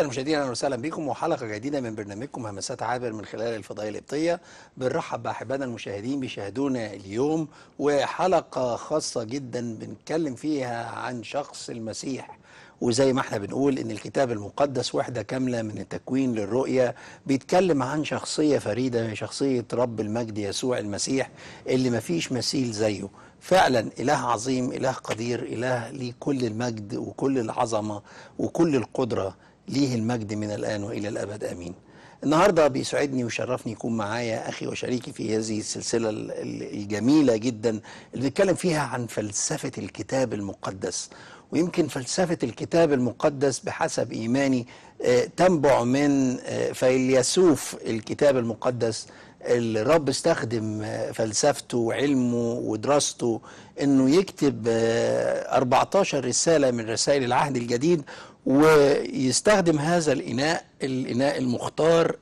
المشاهدين أهلا وسهلا بكم وحلقة جديدة من برنامجكم همسات عابر من خلال الفضائية القبطية بنرحب باحبانا المشاهدين بيشاهدونا اليوم وحلقة خاصة جدا بنتكلم فيها عن شخص المسيح وزي ما احنا بنقول ان الكتاب المقدس وحده كامله من التكوين للرؤيه بيتكلم عن شخصيه فريده شخصيه رب المجد يسوع المسيح اللي مفيش مثيل زيه فعلا إله عظيم إله قدير إله لكل كل المجد وكل العظمة وكل القدرة ليه المجد من الآن وإلى الأبد آمين النهاردة بيسعدني ويشرفني يكون معايا أخي وشريكي في هذه السلسلة الجميلة جدا اللي بيتكلم فيها عن فلسفة الكتاب المقدس ويمكن فلسفة الكتاب المقدس بحسب إيماني آه، تنبع من آه، فيلسوف الكتاب المقدس الرب استخدم آه، فلسفته وعلمه ودراسته انه يكتب 14 رساله من رسائل العهد الجديد ويستخدم هذا الإناء الإناء المختار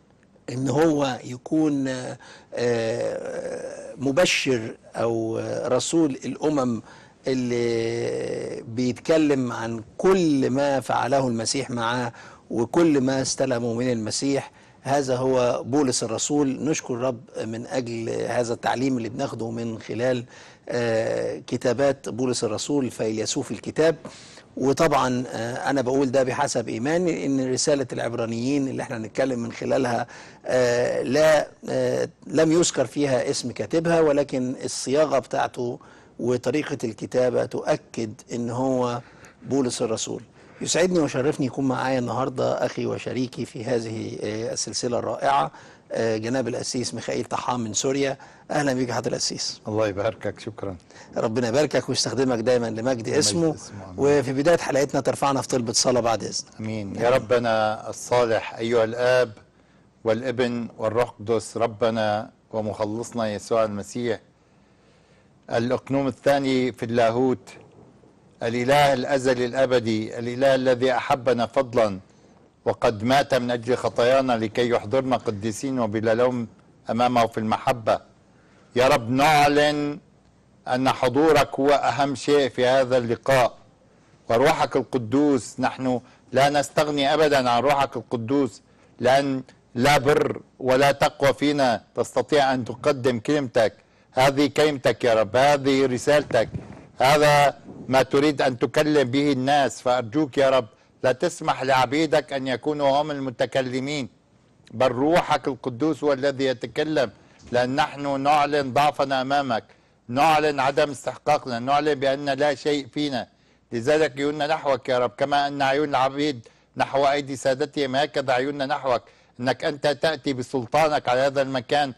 ان هو يكون آه، آه، مبشر او رسول الامم اللي بيتكلم عن كل ما فعله المسيح معاه وكل ما استلمه من المسيح هذا هو بولس الرسول نشكر الرب من أجل هذا التعليم اللي بناخده من خلال آه، كتابات بولس الرسول فيلسوف الكتاب وطبعا آه، انا بقول ده بحسب ايماني ان رساله العبرانيين اللي احنا نتكلم من خلالها آه، لا آه، لم يذكر فيها اسم كاتبها ولكن الصياغه بتاعته وطريقه الكتابه تؤكد ان هو بولس الرسول يسعدني وشرفني يكون معايا النهارده اخي وشريكي في هذه السلسله الرائعه آه، جناب الأسيس ميخائيل طحام من سوريا أهلا بيك حضرة الأسيس الله يباركك شكرا ربنا يباركك ويستخدمك دايما لمجد اسمه وفي بداية حلقتنا ترفعنا في طلبة صلاة بعد إذنك أمين يا ربنا الصالح أيها الآب والابن والروح القدس ربنا ومخلصنا يسوع المسيح الأقنوم الثاني في اللاهوت الإله الأزلي الأبدي الإله الذي أحبنا فضلا وقد مات من أجل خطايانا لكي يحضرنا قديسين وبلا لوم أمامه في المحبة يا رب نعلن أن حضورك هو أهم شيء في هذا اللقاء وروحك القدوس نحن لا نستغني أبدا عن روحك القدوس لأن لا بر ولا تقوى فينا تستطيع أن تقدم كلمتك هذه كلمتك يا رب هذه رسالتك هذا ما تريد أن تكلم به الناس فأرجوك يا رب لا تسمح لعبيدك أن يكونوا هم المتكلمين بل روحك القدوس هو الذي يتكلم لأن نحن نعلن ضعفنا أمامك نعلن عدم استحقاقنا نعلن بأن لا شيء فينا لذلك عيوننا نحوك يا رب كما أن عيون العبيد نحو أيدي سادتهم هكذا عيوننا نحوك أنك أنت تأتي بسلطانك على هذا المكان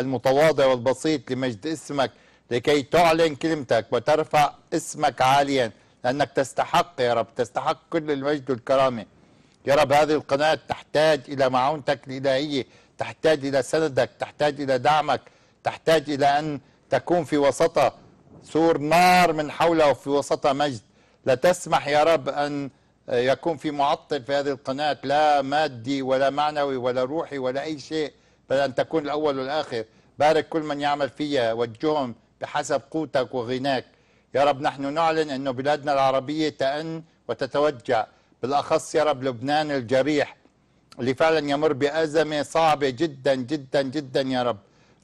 المتواضع والبسيط لمجد اسمك لكي تعلن كلمتك وترفع اسمك عاليا لأنك تستحق يا رب تستحق كل المجد والكرامة يا رب هذه القناة تحتاج إلى معونتك الإلهية تحتاج إلى سندك تحتاج إلى دعمك تحتاج إلى أن تكون في وسطها سور نار من حولها وفي وسطها مجد لا تسمح يا رب أن يكون في معطل في هذه القناة لا مادي ولا معنوي ولا روحي ولا أي شيء بل أن تكون الأول والآخر بارك كل من يعمل فيها وجههم بحسب قوتك وغناك يا رب نحن نعلن أن بلادنا العربية تأن وتتوجع بالأخص يا رب لبنان الجريح اللي فعلا يمر بأزمة صعبة جدا جدا جدا يا رب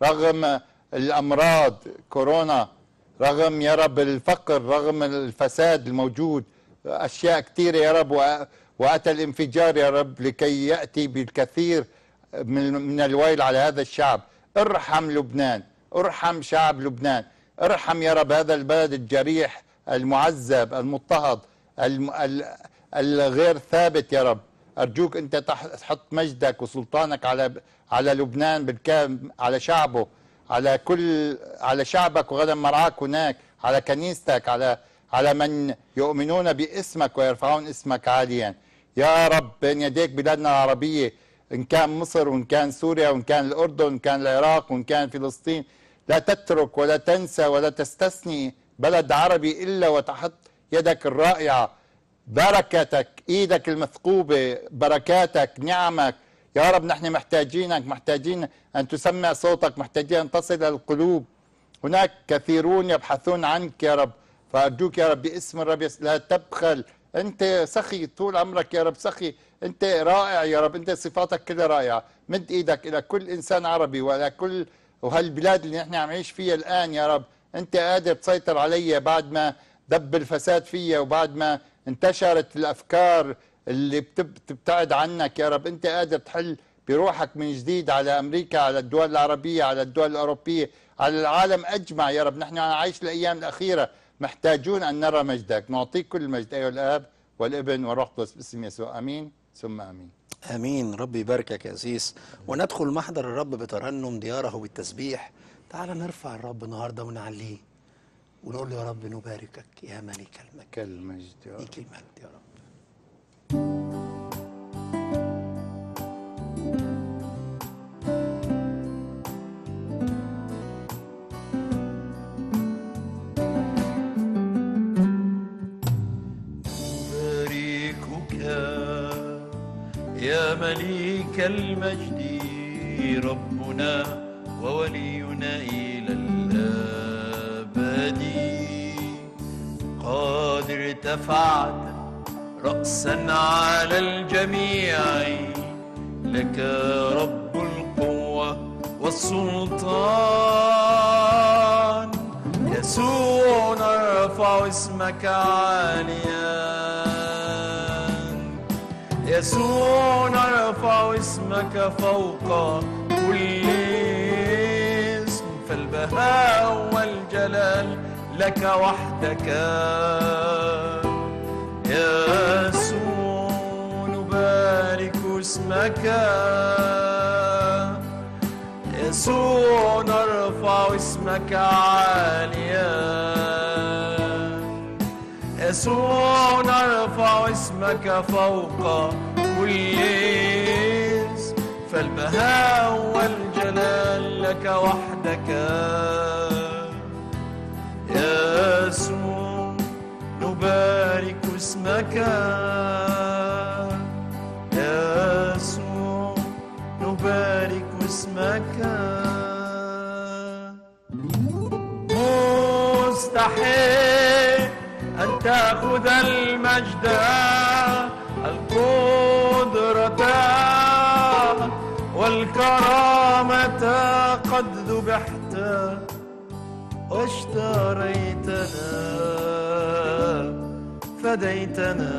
رغم الأمراض كورونا رغم يا رب الفقر رغم الفساد الموجود أشياء كثيرة يا رب وأتى الانفجار يا رب لكي يأتي بالكثير من الويل على هذا الشعب ارحم لبنان ارحم شعب لبنان ارحم يا رب هذا البلد الجريح المعذب المضطهد الغير ثابت يا رب أرجوك أنت تحط مجدك وسلطانك على على لبنان بالكامل على شعبه على كل على شعبك وغدا مرعاك هناك على كنيستك على على من يؤمنون باسمك ويرفعون اسمك عاليا يا رب بين يديك بلادنا العربية إن كان مصر وإن كان سوريا وإن كان الأردن وإن كان العراق وإن كان فلسطين لا تترك ولا تنسى ولا تستثني بلد عربي إلا وتحط يدك الرائعة بركتك إيدك المثقوبة بركاتك نعمك يا رب نحن محتاجينك محتاجين أن تسمع صوتك محتاجين أن تصل القلوب هناك كثيرون يبحثون عنك يا رب فأرجوك يا رب باسم الرب لا تبخل أنت سخي طول عمرك يا رب سخي أنت رائع يا رب أنت صفاتك كلها رائعة مد إيدك إلى كل إنسان عربي وإلى كل وهالبلاد اللي نحن عم نعيش فيها الآن يا رب أنت قادر تسيطر عليها بعد ما دب الفساد فيها وبعد ما انتشرت الأفكار اللي بتبتعد عنك يا رب أنت قادر تحل بروحك من جديد على أمريكا على الدول العربية على الدول الأوروبية على العالم أجمع يا رب نحن عايش الأيام الأخيرة محتاجون أن نرى مجدك نعطيك كل المجد أيها الآب والابن والروح القدس باسم يسوع امين ثم امين امين ربي يباركك يا عزيز وندخل محضر الرب بترنم دياره بالتسبيح تعال نرفع الرب النهارده ونعليه ونقول له يا رب نباركك يا ملك المجد ليك المجد يا رب مليك المجد ربنا وولينا إلى الأبد قد ارتفعت رأسا على الجميع لك رب القوة والسلطان يسوع نرفع اسمك عالياً يسوع نرفع اسمك فوق كل اسم فالبهاء والجلال لك وحدك يسوع نبارك اسمك يسوع نرفع اسمك عاليا يسوع نرفع اسمك فوق كل اسم فالبهاء والجلال لك وحدك يسوع نبارك اسمك يسوع نبارك اسمك مستحيل أن تأخذ المجد القدرة والكرامة قد ذبحت واشتريتنا فديتنا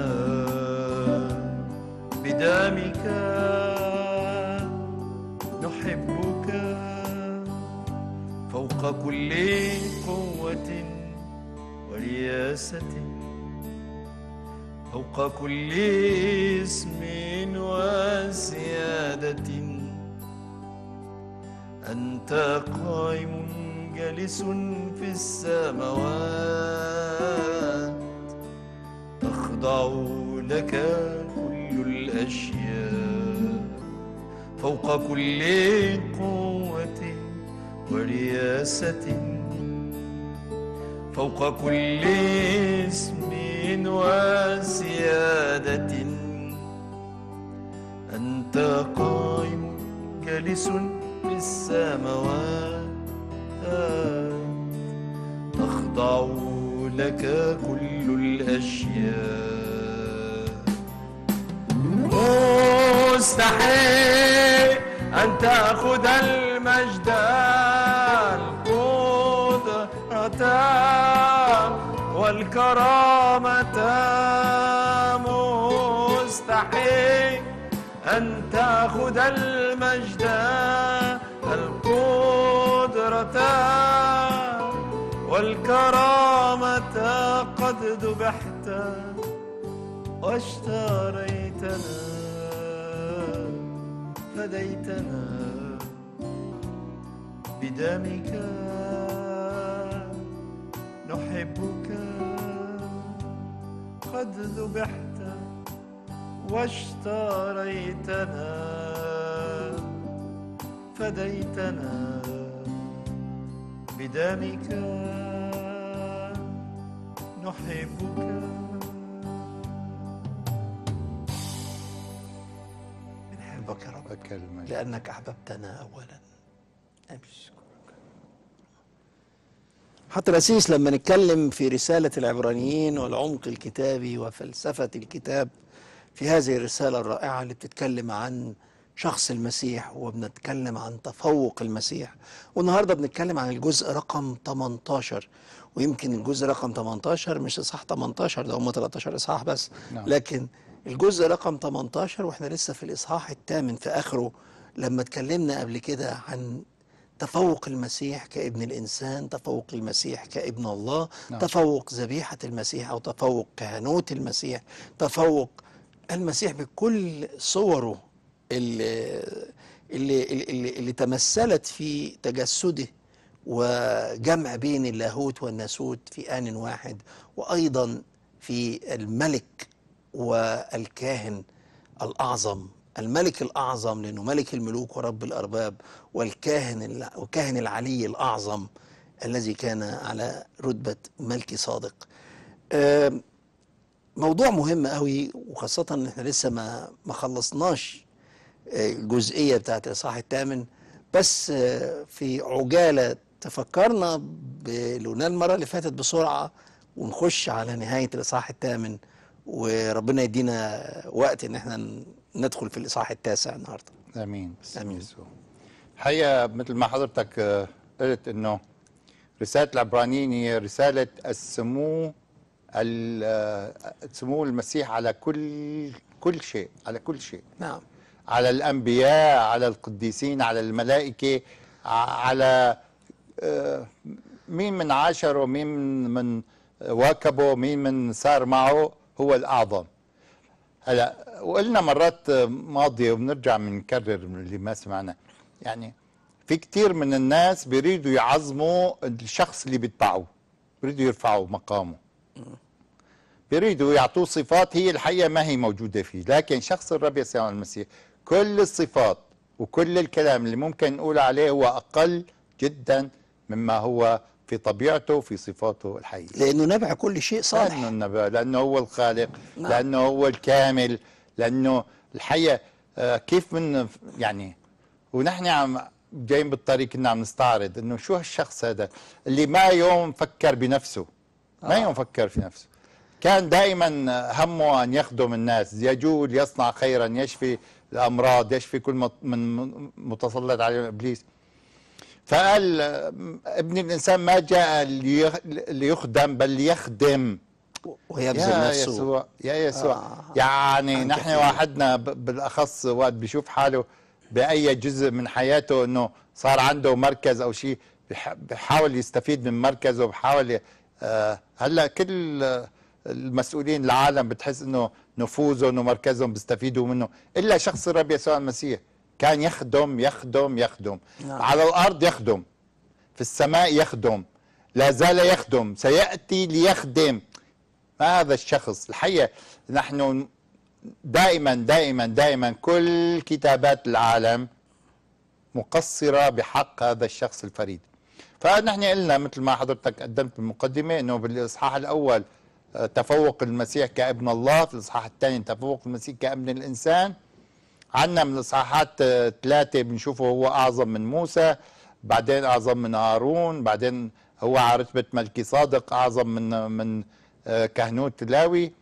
بدمك نحبك فوق كل قوه رياستي فوق كل اسم وسيادة أنت قائم جالس في السماوات تخضع لك كل الأشياء فوق كل قوة ورياسة فوق كل اسم وسيادة أنت قائم جالس في السماوات تخضع لك كل الأشياء مستحيل أن تأخذ المجد الكرامة مستحيل أن تأخذ المجد القدرة والكرامة قد ذبحت واشتريتنا فديتنا بدمك نحبك وقد ذبحت واشتريتنا فديتنا بدمك نحبك بنحبك يا رب لأنك أحببتنا أولا أمشي حتى الأسيس لما نتكلم في رسالة العبرانيين والعمق الكتابي وفلسفة الكتاب في هذه الرسالة الرائعة اللي بتتكلم عن شخص المسيح وبنتكلم عن تفوق المسيح والنهاردة بنتكلم عن الجزء رقم 18 ويمكن الجزء رقم 18 مش إصحاح 18 ده هم 13 إصحاح بس نعم. لكن الجزء رقم 18 وإحنا لسه في الإصحاح الثامن في آخره لما اتكلمنا قبل كده عن تفوق المسيح كابن الإنسان تفوق المسيح كابن الله نعم. تفوق ذبيحة المسيح أو تفوق كهنوت المسيح تفوق المسيح بكل صوره اللي, اللي, اللي, اللي تمثلت في تجسده وجمع بين اللاهوت والناسوت في آن واحد وأيضا في الملك والكاهن الأعظم الملك الأعظم لأنه ملك الملوك ورب الأرباب والكاهن وكاهن العلي الأعظم الذي كان على رتبة ملك صادق موضوع مهم قوي وخاصة ان احنا لسه ما ما خلصناش آه، الجزئية بتاعت الإصحاح الثامن بس آه، في عجالة تفكرنا بلونا المرة اللي فاتت بسرعة ونخش على نهاية الإصحاح الثامن وربنا يدينا وقت ان احنا ندخل في الإصحاح التاسع النهاردة أمين أمين الحقيقه مثل ما حضرتك آه، قلت أنه رسالة العبرانيين هي رسالة السمو آه، سمو المسيح على كل كل شيء على كل شيء نعم على الأنبياء على القديسين على الملائكة على آه، مين من عاشره مين من واكبه مين من سار معه هو الأعظم هلا وقلنا مرات ماضيه وبنرجع بنكرر اللي ما سمعنا يعني في كثير من الناس بيريدوا يعظموا الشخص اللي بيتبعوه بيريدوا يرفعوا مقامه بيريدوا يعطوه صفات هي الحقيقه ما هي موجوده فيه لكن شخص الرب يسوع المسيح كل الصفات وكل الكلام اللي ممكن نقول عليه هو اقل جدا مما هو في طبيعته في صفاته الحقيقيه لانه نبع كل شيء صالح لانه النبع لانه هو الخالق نعم. لانه هو الكامل لانه الحقيقه آه، كيف من يعني ونحن عم جايين بالطريق كنا عم نستعرض انه شو هالشخص هذا اللي ما يوم فكر بنفسه ما آه. يوم فكر في نفسه كان دائما همه ان يخدم الناس يجود يصنع خيرا يشفي الامراض يشفي كل من متسلط عليه ابليس فقال ابن الانسان ما جاء ليخدم بل ليخدم ويبذل يا نفسه يسوع يا يسوع آه, آه، يعني نحن كثير. واحدنا بالاخص وقت بيشوف حاله باي جزء من حياته انه صار عنده مركز او شيء بحاول يستفيد من مركزه بحاول آه هلا كل المسؤولين العالم بتحس انه نفوذهم ومركزهم بيستفيدوا منه الا شخص الرب يسوع المسيح كان يخدم يخدم يخدم نعم. على الأرض يخدم في السماء يخدم لا زال يخدم سيأتي ليخدم ما هذا الشخص الحقيقة نحن دائما دائما دائما كل كتابات العالم مقصرة بحق هذا الشخص الفريد فنحن قلنا مثل ما حضرتك قدمت بالمقدمة أنه بالإصحاح الأول آه، تفوق المسيح كابن الله في الإصحاح الثاني تفوق المسيح كابن الإنسان عندنا من الاصحاحات ثلاثه بنشوفه هو اعظم من موسى بعدين اعظم من هارون بعدين هو على رتبه ملكي صادق اعظم من من آه، كهنوت لاوي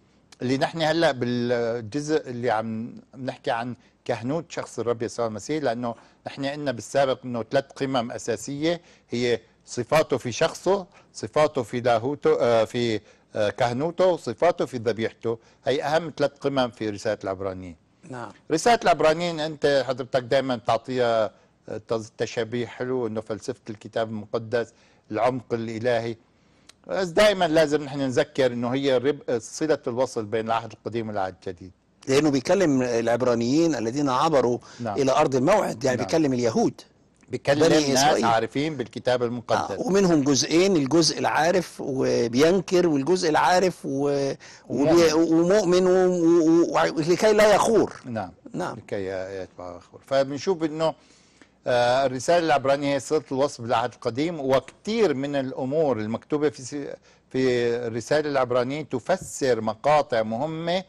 اللي نحن هلا بالجزء اللي عم نحكي عن كهنوت شخص الرب يسوع المسيح لانه نحن قلنا بالسابق انه ثلاث قمم اساسيه هي صفاته في شخصه صفاته في لاهوته آه، في آه، كهنوته وصفاته في ذبيحته هي اهم ثلاث قمم في رساله العبرانيين نعم رساله العبرانيين انت حضرتك دائما تعطيها آه، تشابيه حلو انه فلسفه الكتاب المقدس العمق الالهي بس دائما لازم نحن نذكر انه هي صله الوصل بين العهد القديم والعهد الجديد لانه بيكلم العبرانيين الذين عبروا نعم. الى ارض الموعد يعني نعم. بيكلم اليهود بيكلم ناس عارفين بالكتاب آه، المقدس آه ومنهم جزئين الجزء العارف وبينكر والجزء العارف و... وبي... ومؤمن ولكي و... و... لا يخور نعم نعم لكي يتبع يخور فبنشوف انه آه الرساله العبرانيه هي صله الوصف بالعهد القديم وكثير من الامور المكتوبه في في الرساله العبرانيه تفسر مقاطع مهمه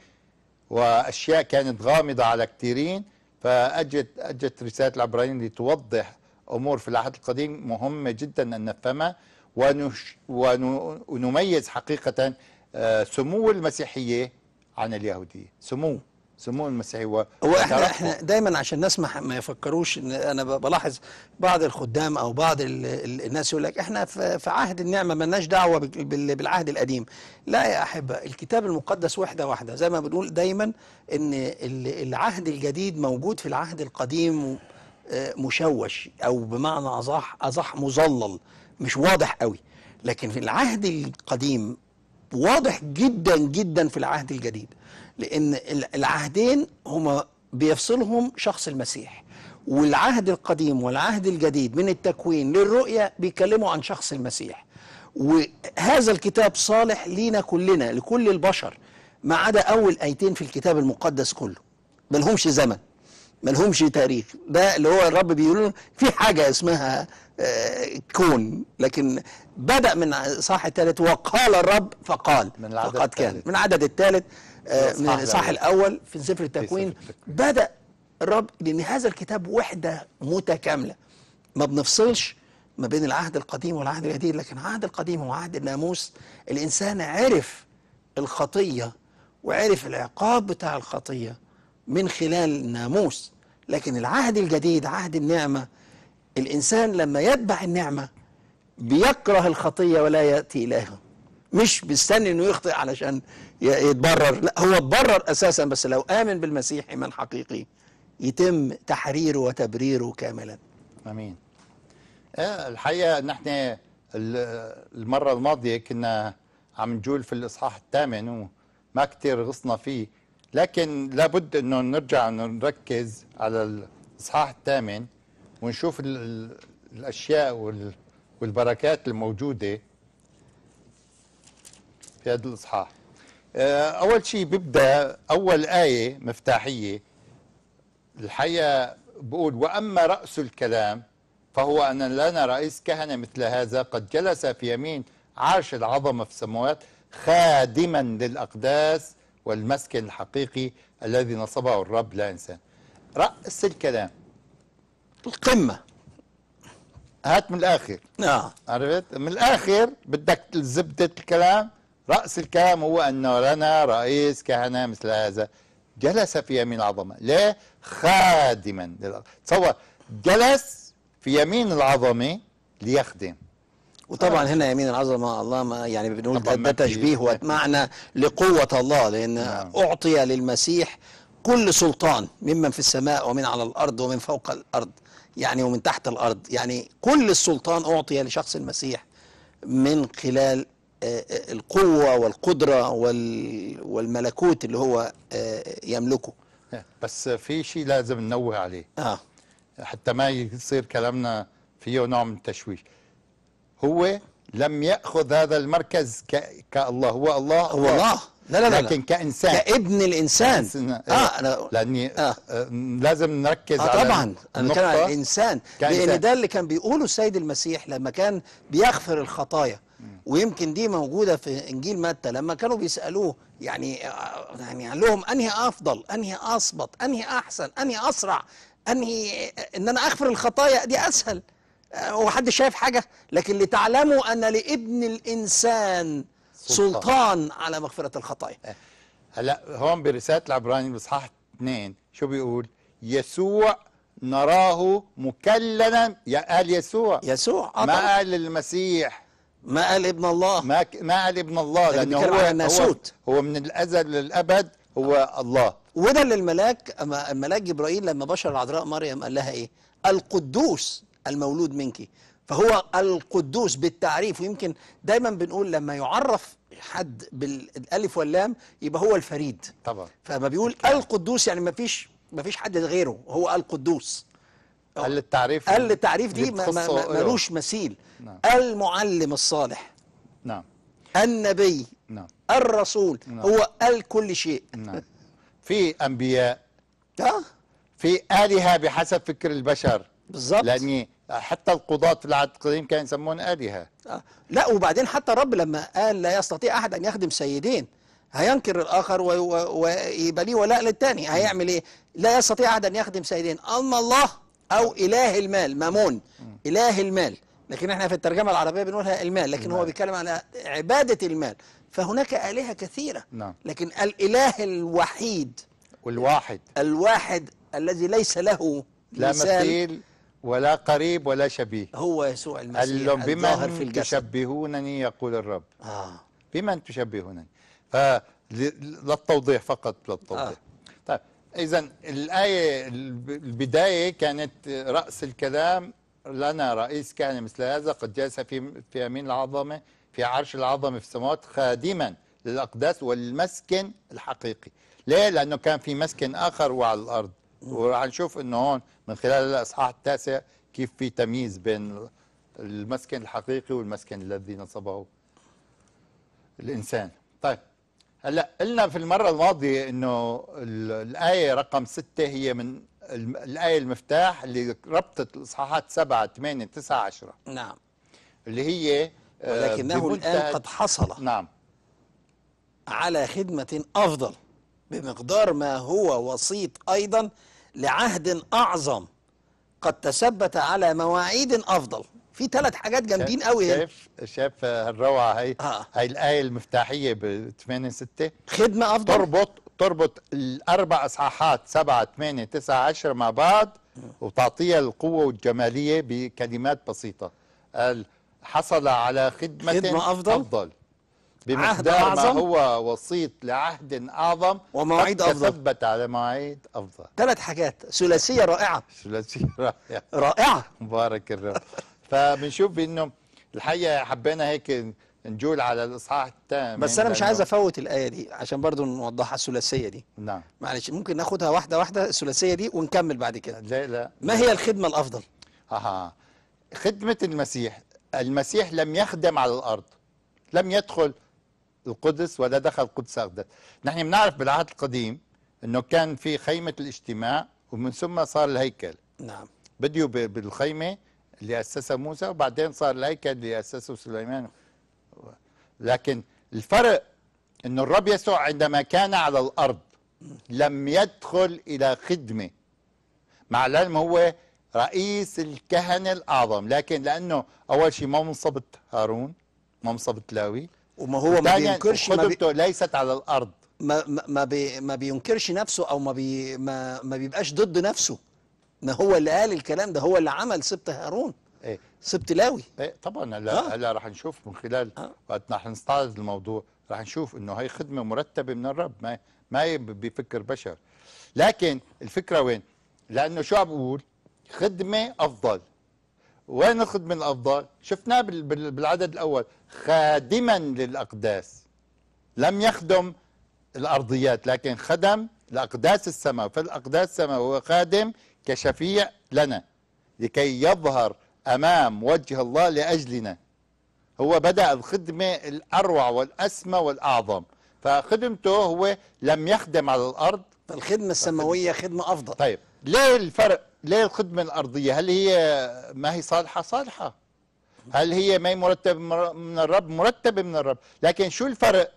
واشياء كانت غامضه على كثيرين فاجت اجت رساله العبرانيين لتوضح أمور في العهد القديم مهمه جدا أن نفهمها ونميز حقيقة آه، سمو المسيحية عن اليهودية سمو سمو المسيحي هو احنا احنا دايما عشان الناس ما يفكروش ان انا بلاحظ بعض الخدام او بعض ال الناس يقول لك احنا في عهد النعمه لناش دعوه بالعهد القديم لا يا احبه الكتاب المقدس وحده واحده زي ما بنقول دايما ان العهد الجديد موجود في العهد القديم مشوش او بمعنى اصح اصح مظلل مش واضح قوي لكن في العهد القديم واضح جدا جدا في العهد الجديد لان العهدين هما بيفصلهم شخص المسيح والعهد القديم والعهد الجديد من التكوين للرؤية بيكلموا عن شخص المسيح وهذا الكتاب صالح لينا كلنا لكل البشر ما عدا أول آيتين في الكتاب المقدس كله بلهمش زمن ما لهمش تاريخ ده اللي هو الرب بيقول في حاجة اسمها آه، كون لكن بدأ من صح الثالث وقال الرب فقال من العدد فقد كان من العدد الثالث من الإصحاح آه، الأول في سفر التكوين بدأ الرب لأن هذا الكتاب وحدة متكاملة ما بنفصلش ما بين العهد القديم والعهد الجديد لكن العهد القديم هو عهد الناموس الإنسان عرف الخطية وعرف العقاب بتاع الخطية من خلال ناموس لكن العهد الجديد عهد النعمة الإنسان لما يتبع النعمة بيكره الخطية ولا يأتي إليها مش بيستني انه يخطئ علشان يتبرر لا هو اتبرر اساسا بس لو امن بالمسيح ايمان حقيقي يتم تحريره وتبريره كاملا امين آه، الحقيقه ان احنا المره الماضيه كنا عم نجول في الاصحاح الثامن وما كتير غصنا فيه لكن لابد انه نرجع نركز على الاصحاح الثامن ونشوف الاشياء والبركات الموجوده في هذا الاصحاح آه، اول شيء بيبدا اول ايه مفتاحيه الحقيقه بقول واما راس الكلام فهو ان لنا رئيس كهنه مثل هذا قد جلس في يمين عرش العظمه في السماوات خادما للاقداس والمسكن الحقيقي الذي نصبه الرب لا إنسان رأس الكلام القمة هات من الآخر آه. عرفت من الآخر بدك زبدة الكلام رأس الكلام هو أن لنا رئيس كهنة مثل هذا جلس في يمين العظمة لا خادما تصور جلس في يمين العظمة ليخدم وطبعا آه. هنا يمين العظمه الله ما يعني بنقول ده, ده تشبيه إيه. ومعنى لقوه الله لان نعم. اعطي للمسيح كل سلطان ممن في السماء ومن على الارض ومن فوق الارض يعني ومن تحت الارض يعني كل السلطان اعطي لشخص المسيح من خلال آه، آه، القوه والقدره والملكوت اللي هو يملكه بس في شيء لازم ننوه عليه آه. حتى ما يصير كلامنا فيه نوع من التشويش هو لم ياخذ هذا المركز ك... كالله هو الله هو الله لا لا لا لكن كانسان كابن الانسان كإنسان. اه إيه. أنا... لاني آه. آه. لازم نركز آه على طبعا انا بتكلم على الانسان كإنسان. لان ده اللي كان بيقوله السيد المسيح لما كان بيغفر الخطايا ويمكن دي موجودة في إنجيل متى لما كانوا بيسألوه يعني آه، يعني قال لهم أنهي أفضل أنهي أصبط أنهي أحسن أنهي أسرع أنهي آه، إن أنا أغفر الخطايا دي أسهل آه، هو حد شايف حاجة لكن لتعلموا أن لابن الإنسان سلطان, سلطان على مغفرة الخطايا آه. هلا هون برسالة العبراني بصحاح اثنين شو بيقول يسوع نراه مكللا يا قال يسوع يسوع آه، ما قال المسيح ما قال ابن الله ما, ك... ما قال ابن الله لأنه هو, هو هو من الأزل للأبد هو آه. الله وده اللي الملاك الملاك جبرائيل لما بشر العذراء مريم قال لها إيه القدوس المولود منك فهو القدوس بالتعريف ويمكن دايما بنقول لما يعرف حد بالالف واللام يبقى هو الفريد طبعا فما بيقول القدوس يعني ما فيش ما فيش حد غيره هو القدوس قال التعريف قال التعريف دي ملوش مثيل نعم. المعلم الصالح نعم النبي نعم الرسول نعم. هو قال كل شيء نعم في انبياء في الهه بحسب فكر البشر بالظبط لان حتى القضاة في العهد القديم كانوا يسمون آلهة آه. لا وبعدين حتى الرب لما قال لا يستطيع أحد أن يخدم سيدين هينكر الآخر ويبقى ليه ولاء للتاني هيعمل إيه لا يستطيع أحد أن يخدم سيدين أما الله أو إله المال مامون إله المال لكن احنا في الترجمة العربية بنقولها المال لكن المال. هو بيتكلم على عبادة المال فهناك آلهة كثيرة نعم. لكن الإله الوحيد والواحد الواحد الذي ليس له لا مثيل ولا قريب ولا شبيه هو يسوع المسيح الظاهر في الجسد تشبهونني يقول الرب آه. بمن تشبهونني للتوضيح فقط للتوضيح آه. طيب اذا الايه البدايه كانت راس الكلام لنا رئيس كهنه مثل هذا قد جلس في في يمين العظمه في عرش العظمه في السماوات خادما للاقداس والمسكن الحقيقي ليه لانه كان في مسكن اخر وعلى الارض نشوف انه هون من خلال الاصحاح التاسع كيف في تمييز بين المسكن الحقيقي والمسكن الذي نصبه الانسان طيب هلا قلنا في المره الماضيه انه الايه رقم ستة هي من الايه المفتاح اللي ربطت الاصحاحات 7 8 9 10 نعم اللي هي آه، ولكنه الان قد حصل نعم على خدمه افضل بمقدار ما هو وسيط ايضا لعهد أعظم قد تثبت على مواعيد أفضل في ثلاث حاجات جامدين قوي شايف شايف الروعه هي آه. هي الايه المفتاحيه ب 8 6 خدمه افضل تربط تربط الاربع اصحاحات 7 8 9 10 مع بعض وتعطيها القوه والجماليه بكلمات بسيطه قال حصل على خدمه خدمه افضل, أفضل. بمقدار ما هو وسيط لعهد أعظم ومواعيد أفضل تثبت على مواعيد أفضل ثلاث حاجات ثلاثية رائعة ثلاثية رائعة رائعة مبارك الرب فبنشوف إنه الحقيقة حبينا هيك نجول على الاصحاح التام بس انا مش عايز افوت الايه دي عشان برضو نوضحها الثلاثيه دي نعم معلش ممكن ناخدها واحده واحده الثلاثيه دي ونكمل بعد كده لا لا ما هي الخدمه الافضل اها خدمه المسيح المسيح لم يخدم على الارض لم يدخل القدس ولا دخل قدس أقدس نحن بنعرف بالعهد القديم أنه كان في خيمة الاجتماع ومن ثم صار الهيكل نعم بديوا بالخيمة اللي أسسها موسى وبعدين صار الهيكل اللي أسسه سليمان لكن الفرق أنه الرب يسوع عندما كان على الأرض لم يدخل إلى خدمة مع العلم هو رئيس الكهنة الأعظم لكن لأنه أول شيء ما منصبت هارون ما منصبت لاوي وما هو ما يعني بينكرش ما بي... ليست على الارض ما ما بي ما بينكرش نفسه او ما بي ما, ما بيبقاش ضد نفسه ما هو اللي قال الكلام ده هو اللي عمل سبت هارون ايه سبت لاوي ايه طبعا هلا هلا آه. راح نشوف من خلال آه. وقت راح نستعرض الموضوع راح نشوف انه هي خدمه مرتبه من الرب ما ما بفكر بشر لكن الفكره وين؟ لانه شو عم بقول؟ خدمه افضل وين الخدمه الافضل؟ شفناه بالعدد الأول خادما للأقداس لم يخدم الأرضيات لكن خدم لأقداس السماء فالأقداس السماء هو خادم كشفيع لنا لكي يظهر أمام وجه الله لأجلنا هو بدأ الخدمة الأروع والأسمى والأعظم فخدمته هو لم يخدم على الأرض فالخدمة السماوية خدمة أفضل طيب ليه الفرق ليه الخدمة الأرضية هل هي ما هي صالحة صالحة هل هي ما هي مرتبة من الرب مرتبة من الرب لكن شو الفرق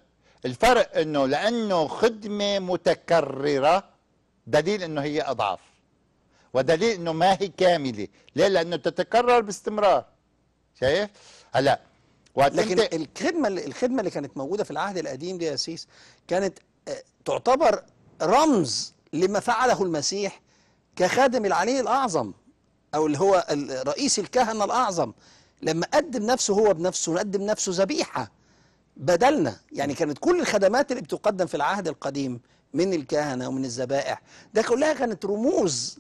الفرق أنه لأنه خدمة متكررة دليل أنه هي أضعف ودليل أنه ما هي كاملة ليه لأنه تتكرر باستمرار شايف هلا لكن الخدمة الخدمة اللي كانت موجودة في العهد القديم دي يا سيس كانت آه، تعتبر رمز لما فعله المسيح كخادم العلي الأعظم أو اللي هو رئيس الكهنة الأعظم لما قدم نفسه هو بنفسه قدم نفسه ذبيحة بدلنا يعني كانت كل الخدمات اللي بتقدم في العهد القديم من الكهنة ومن الذبائح ده كلها كانت رموز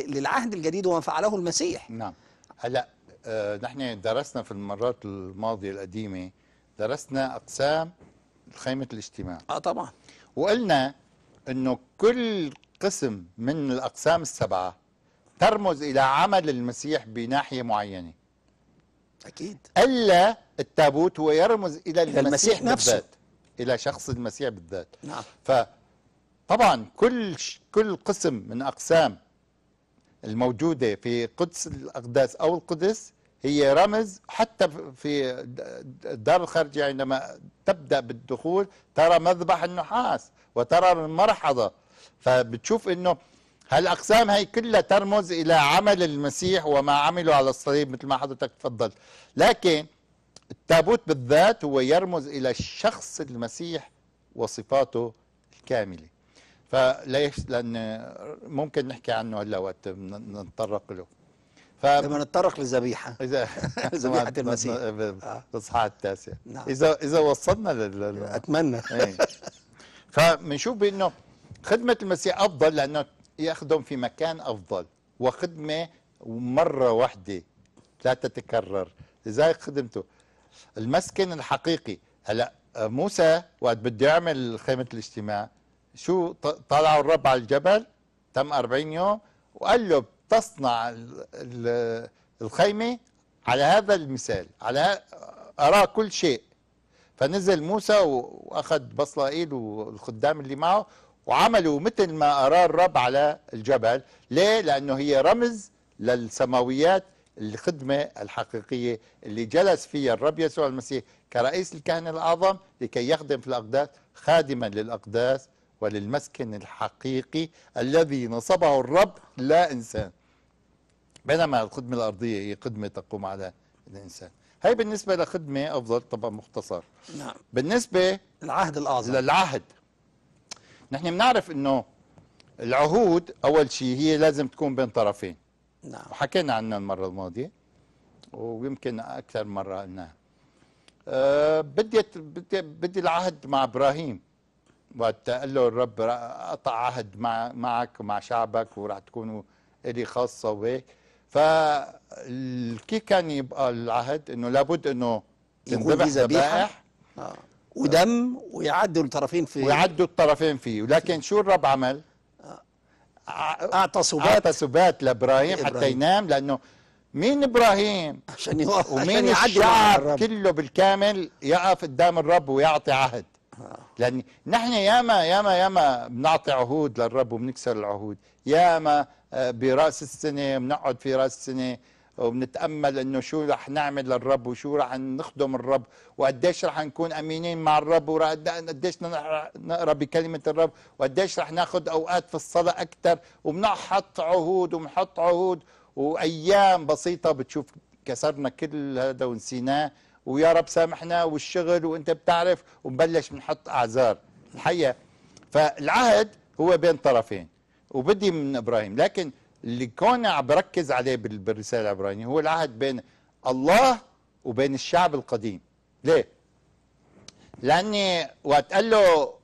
للعهد الجديد وما فعله المسيح نعم هلا آه، نحن درسنا في المرات الماضية القديمة درسنا أقسام خيمة الاجتماع اه طبعا وقلنا انه كل قسم من الأقسام السبعة ترمز إلى عمل المسيح بناحية معينة أكيد ألا التابوت هو يرمز إلى المسيح, المسيح نفسه بالذات. إلى شخص المسيح بالذات نعم فطبعا كل كل قسم من أقسام الموجودة في قدس الأقداس أو القدس هي رمز حتى في الدار الخارجية عندما تبدأ بالدخول ترى مذبح النحاس وترى المرحضة فبتشوف انه هالاقسام هي كلها ترمز الى عمل المسيح وما عمله على الصليب مثل ما حضرتك تفضلت لكن التابوت بالذات هو يرمز الى شخص المسيح وصفاته الكامله فليش لان ممكن نحكي عنه هلا وقت نتطرق له ف... لما نتطرق للذبيحه اذا ذبيحه المسيح الاصحاح آه. التاسع نعم. اذا اذا وصلنا لل... اتمنى ايه. فبنشوف بانه خدمة المسيح أفضل لأنه يأخذهم في مكان أفضل وخدمة مرة واحدة لا تتكرر لذلك خدمته المسكن الحقيقي هلا موسى وقت بده يعمل خيمة الاجتماع شو طلعوا الرب على الجبل تم 40 يوم وقال له بتصنع الخيمة على هذا المثال على أرى كل شيء فنزل موسى وأخذ بصلة والخدام اللي معه وعملوا مثل ما أرى الرب على الجبل ليه؟ لأنه هي رمز للسماويات الخدمة الحقيقية اللي جلس فيها الرب يسوع المسيح كرئيس الكهنة الأعظم لكي يخدم في الأقداس خادما للأقداس وللمسكن الحقيقي الذي نصبه الرب لا إنسان بينما الخدمة الأرضية هي خدمة تقوم على الإنسان هاي بالنسبة لخدمة أفضل طبعا مختصر نعم بالنسبة العهد الأعظم للعهد نحن بنعرف انه العهود اول شيء هي لازم تكون بين طرفين نعم وحكينا عنها المره الماضيه ويمكن اكثر مره قلناها أه بدي بدي بدي العهد مع ابراهيم وقت قال له الرب قطع عهد مع معك ومع شعبك وراح تكونوا الي خاصه وهيك فكيف كان يبقى العهد انه لابد انه يكون ذبائح آه. ودم ويعدوا الطرفين فيه ويعدوا الطرفين فيه ولكن شو الرب عمل؟ اعطى سبات اعطى سبات لابراهيم حتى ينام لانه مين ابراهيم؟ عشان يوقف ومين عشان الشعب كله بالكامل يقف قدام الرب ويعطي عهد لان نحن ياما ياما ياما بنعطي عهود للرب وبنكسر العهود ياما آه، براس السنه بنقعد في راس السنه وبنتامل انه شو رح نعمل للرب وشو رح نخدم الرب وقديش رح نكون امينين مع الرب وقديش نقرا بكلمه الرب وقديش رح ناخذ اوقات في الصلاه اكثر وبنحط عهود وبنحط عهود وايام بسيطه بتشوف كسرنا كل هذا ونسيناه ويا رب سامحنا والشغل وانت بتعرف وبنبلش بنحط اعذار الحقيقه فالعهد هو بين طرفين وبدي من ابراهيم لكن اللي كون عم بركز عليه بالرساله العبرانيه هو العهد بين الله وبين الشعب القديم ليه لاني وقت قال له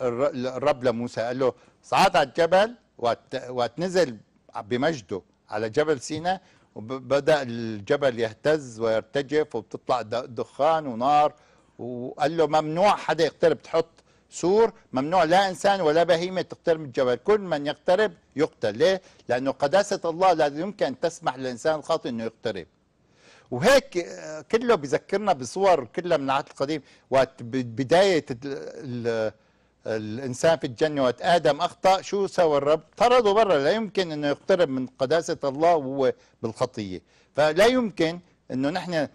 الرب لموسى قال له صعد على الجبل وقت نزل بمجده على جبل سيناء وبدا الجبل يهتز ويرتجف وبتطلع دخان ونار وقال له ممنوع حدا يقترب تحط سور ممنوع لا إنسان ولا بهيمة تقترب من الجبل كل من يقترب يقتل ليه؟ لأنه قداسة الله لا يمكن أن تسمح للإنسان الخاطئ أنه يقترب وهيك آه، كله بذكرنا بصور كلها من العهد القديم وقت بداية الإنسان في الجنة وقت آدم أخطأ شو سوى الرب طرده برا لا يمكن أنه يقترب من قداسة الله وهو بالخطية فلا يمكن أنه نحن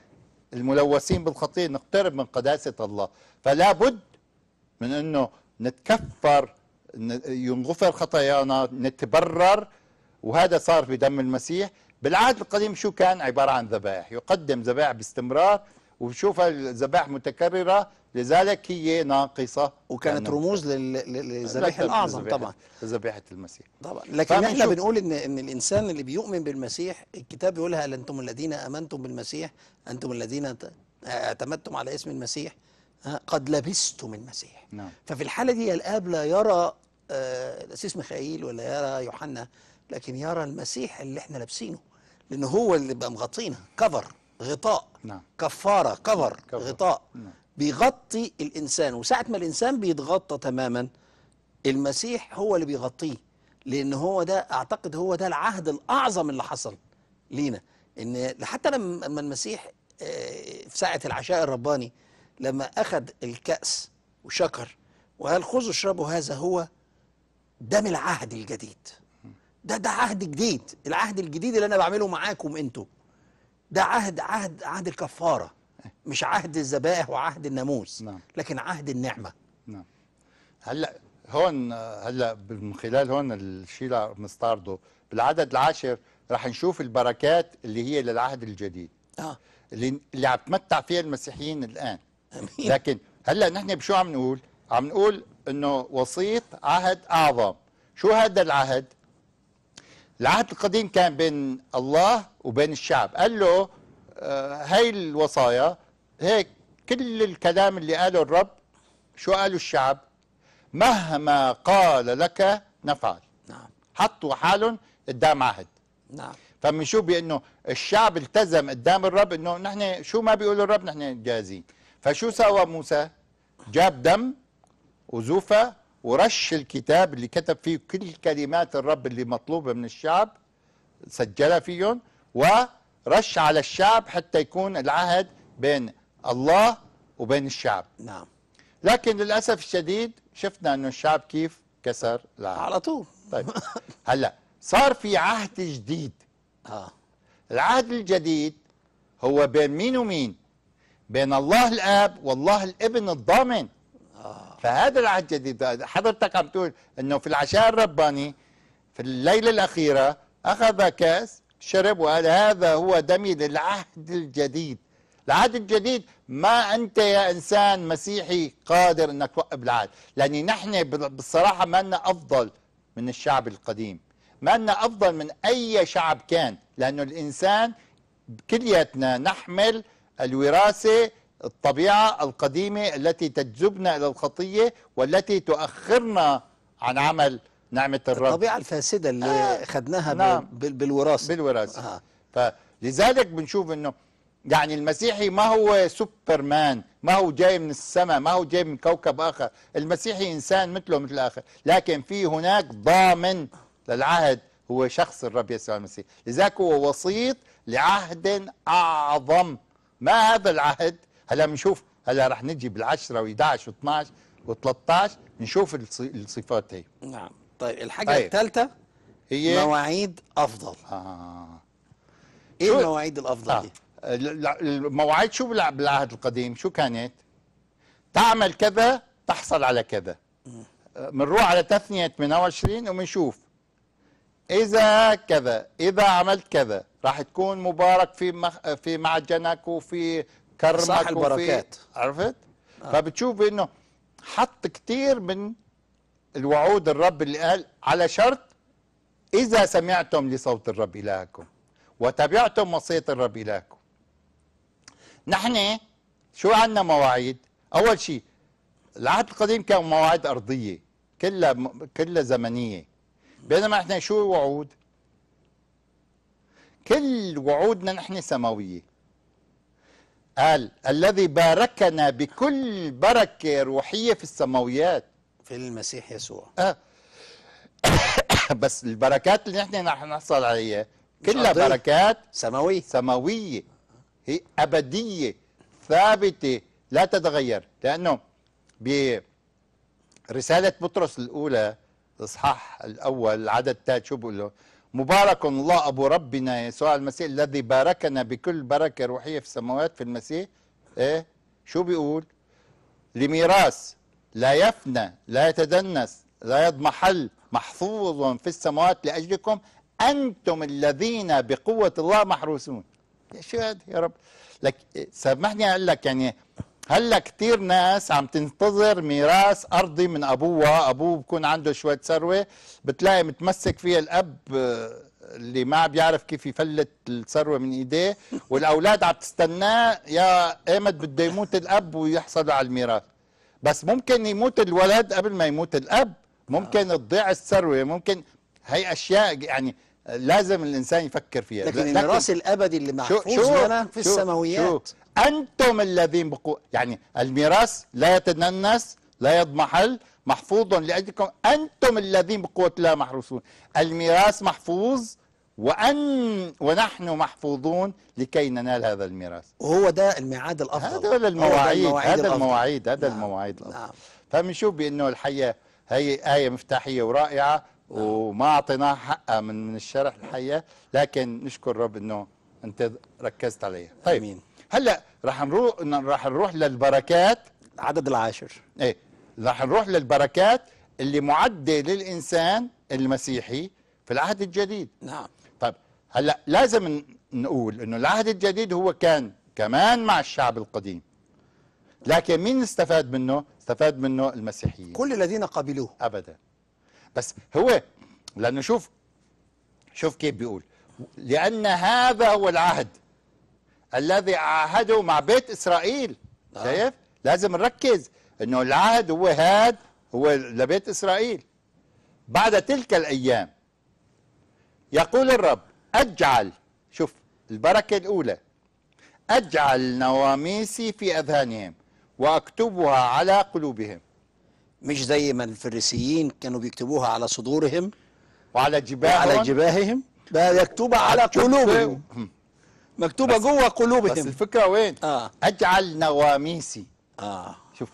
الملوثين بالخطية نقترب من قداسة الله فلا بد من انه نتكفر ينغفر خطايانا نتبرر وهذا صار بدم المسيح بالعهد القديم شو كان عبارة عن ذبائح يقدم ذبائح باستمرار وبشوفها الذبائح متكررة لذلك هي ناقصة وكانت رموز للذبيحة الأعظم طبعا ذبيحة المسيح طبعا لكن احنا بنقول إن, إن الإنسان اللي بيؤمن بالمسيح الكتاب بيقولها أنتم الذين أمنتم بالمسيح أنتم الذين اعتمدتم على اسم المسيح قد لبست من مسيح نعم. ففي الحالة دي الآب لا يرى الأسيس آه، ميخائيل ولا يرى يوحنا لكن يرى المسيح اللي احنا لابسينه لأن هو اللي بقى مغطينا كفر غطاء نعم. كفارة كفر غطاء نعم. بيغطي الإنسان وساعة ما الإنسان بيتغطى تماما المسيح هو اللي بيغطيه لأن هو ده أعتقد هو ده العهد الأعظم اللي حصل لينا إن حتى لما المسيح آه، في ساعة العشاء الرباني لما أخذ الكأس وشكر وقال خذوا اشربوا هذا هو دم العهد الجديد ده ده عهد جديد العهد الجديد اللي أنا بعمله معاكم أنتوا ده عهد عهد عهد الكفارة مش عهد الذبائح وعهد الناموس نعم. لكن عهد النعمة نعم هلأ هون هلأ من خلال هون الشيء مستعرضه بالعدد العاشر راح نشوف البركات اللي هي للعهد الجديد آه. اللي اللي عم تمتع فيها المسيحيين الآن لكن هلا نحن شو عم نقول عم نقول انه وسيط عهد اعظم شو هذا العهد العهد القديم كان بين الله وبين الشعب قال له آه هاي الوصايا هيك كل الكلام اللي قاله الرب شو قالوا الشعب مهما قال لك نفعل نعم. حطوا حالهم قدام عهد نعم فمنشوف بانه الشعب التزم قدام الرب انه نحن شو ما بيقول الرب نحن جاهزين فشو سوى موسى جاب دم وزوفة ورش الكتاب اللي كتب فيه كل كلمات الرب اللي مطلوبة من الشعب سجلها فيهم ورش على الشعب حتى يكون العهد بين الله وبين الشعب نعم لكن للأسف الشديد شفنا أنه الشعب كيف كسر العهد على طول طيب هلأ صار في عهد جديد آه. العهد الجديد هو بين مين ومين بين الله الاب والله الابن الضامن فهذا العهد الجديد حضرتك عم تقول انه في العشاء الرباني في الليله الاخيره اخذ كاس شرب وقال هذا هو دمي للعهد الجديد العهد الجديد ما انت يا انسان مسيحي قادر انك توقف العهد لاني نحن بالصراحه ما لنا افضل من الشعب القديم ما لنا افضل من اي شعب كان لانه الانسان كلياتنا نحمل الوراثة الطبيعة القديمة التي تجذبنا إلى الخطية والتي تؤخرنا عن عمل نعمة الرب الطبيعة الفاسدة اللي آه نعم بالوراثة بالوراثة آه. فلذلك بنشوف أنه يعني المسيحي ما هو سوبرمان ما هو جاي من السماء ما هو جاي من كوكب آخر المسيحي إنسان مثله مثل الاخر لكن في هناك ضامن للعهد هو شخص الرب يسوع المسيح لذلك هو وسيط لعهد أعظم ما هذا العهد هلا بنشوف هلا رح نجي بال10 و11 و12 و13 نشوف الصفات هي نعم طيب الحاجه طيب. الثالثه هي مواعيد افضل آه. ايه شو... المواعيد الافضل آه. دي المواعيد شو بالعهد القديم شو كانت تعمل كذا تحصل على كذا بنروح على تثنية 28 وبنشوف إذا كذا إذا عملت كذا راح تكون مبارك في مخ... في معجنك وفي كرمك صح البركات عرفت آه. فبتشوف انه حط كثير من الوعود الرب اللي قال على شرط اذا سمعتم لصوت الرب الهكم وتبعتم وصيه الرب الهكم نحن شو عندنا مواعيد اول شيء العهد القديم كان مواعيد ارضيه كلها كلها زمنيه بينما احنا شو وعود كل وعودنا نحن سماوية قال الذي باركنا بكل بركة روحية في السماويات في المسيح يسوع آه. بس البركات اللي نحن رح نحصل عليها كلها بركات سماوية سماوية هي أبدية ثابتة لا تتغير لأنه برسالة بطرس الأولى الإصحاح الأول العدد الثالث شو بقول له؟ مبارك الله أبو ربنا يسوع المسيح الذي باركنا بكل بركة روحية في السماوات في المسيح إيه شو بيقول لميراث لا يفنى لا يتدنس لا يضمحل محفوظ في السماوات لأجلكم أنتم الذين بقوة الله محروسون شو هذا يا رب لك سامحني أقول لك يعني هلا كثير ناس عم تنتظر ميراث ارضي من ابوها ابوه بكون عنده شويه ثروه بتلاقي متمسك فيها الاب آه، اللي ما بيعرف كيف يفلت الثروه من ايديه والاولاد عم تستناه يا ايمت بده يموت الاب ويحصلوا على الميراث بس ممكن يموت الولد قبل ما يموت الاب ممكن آه. تضيع الثروه ممكن هي اشياء يعني لازم الانسان يفكر فيها لكن الميراث الابدي اللي محفوظ لنا في السماويات شو أنتم الذين بقوا يعني الميراث لا يتدنس لا يضمحل محفوظ لأجلكم أنتم الذين بقوة الله محروسون الميراث محفوظ وأن ونحن محفوظون لكي ننال هذا الميراث وهو ده الميعاد الأفضل هذا المواعيد هذا المواعيد هذا المواعيد الأفضل نعم. فبنشوف نعم. بأنه الحقيقة هي آية مفتاحية ورائعة نعم. وما أعطيناها حقها من الشرح الحقيقة لكن نشكر رب أنه أنت ركزت عليها طيب أمين. هلا راح نروح راح نروح للبركات العدد العاشر ايه راح نروح للبركات اللي معدة للإنسان المسيحي في العهد الجديد نعم طيب هلا لازم نقول انه العهد الجديد هو كان كمان مع الشعب القديم لكن مين استفاد منه؟ استفاد منه المسيحيين كل الذين قبلوه ابدا بس هو لانه شوف شوف كيف بيقول لان هذا هو العهد الذي عاهده مع بيت إسرائيل نعم. شايف؟ لازم نركز أنه العهد هو هاد هو لبيت إسرائيل بعد تلك الأيام يقول الرب أجعل شوف البركة الأولى أجعل نواميسي في أذهانهم وأكتبها على قلوبهم مش زي ما الفريسيين كانوا بيكتبوها على صدورهم وعلى جباههم وعلى جباههم ده يكتبها على قلوبهم مكتوبه جوه قلوبهم بس الفكره وين؟ آه. اجعل نواميسي اه شوف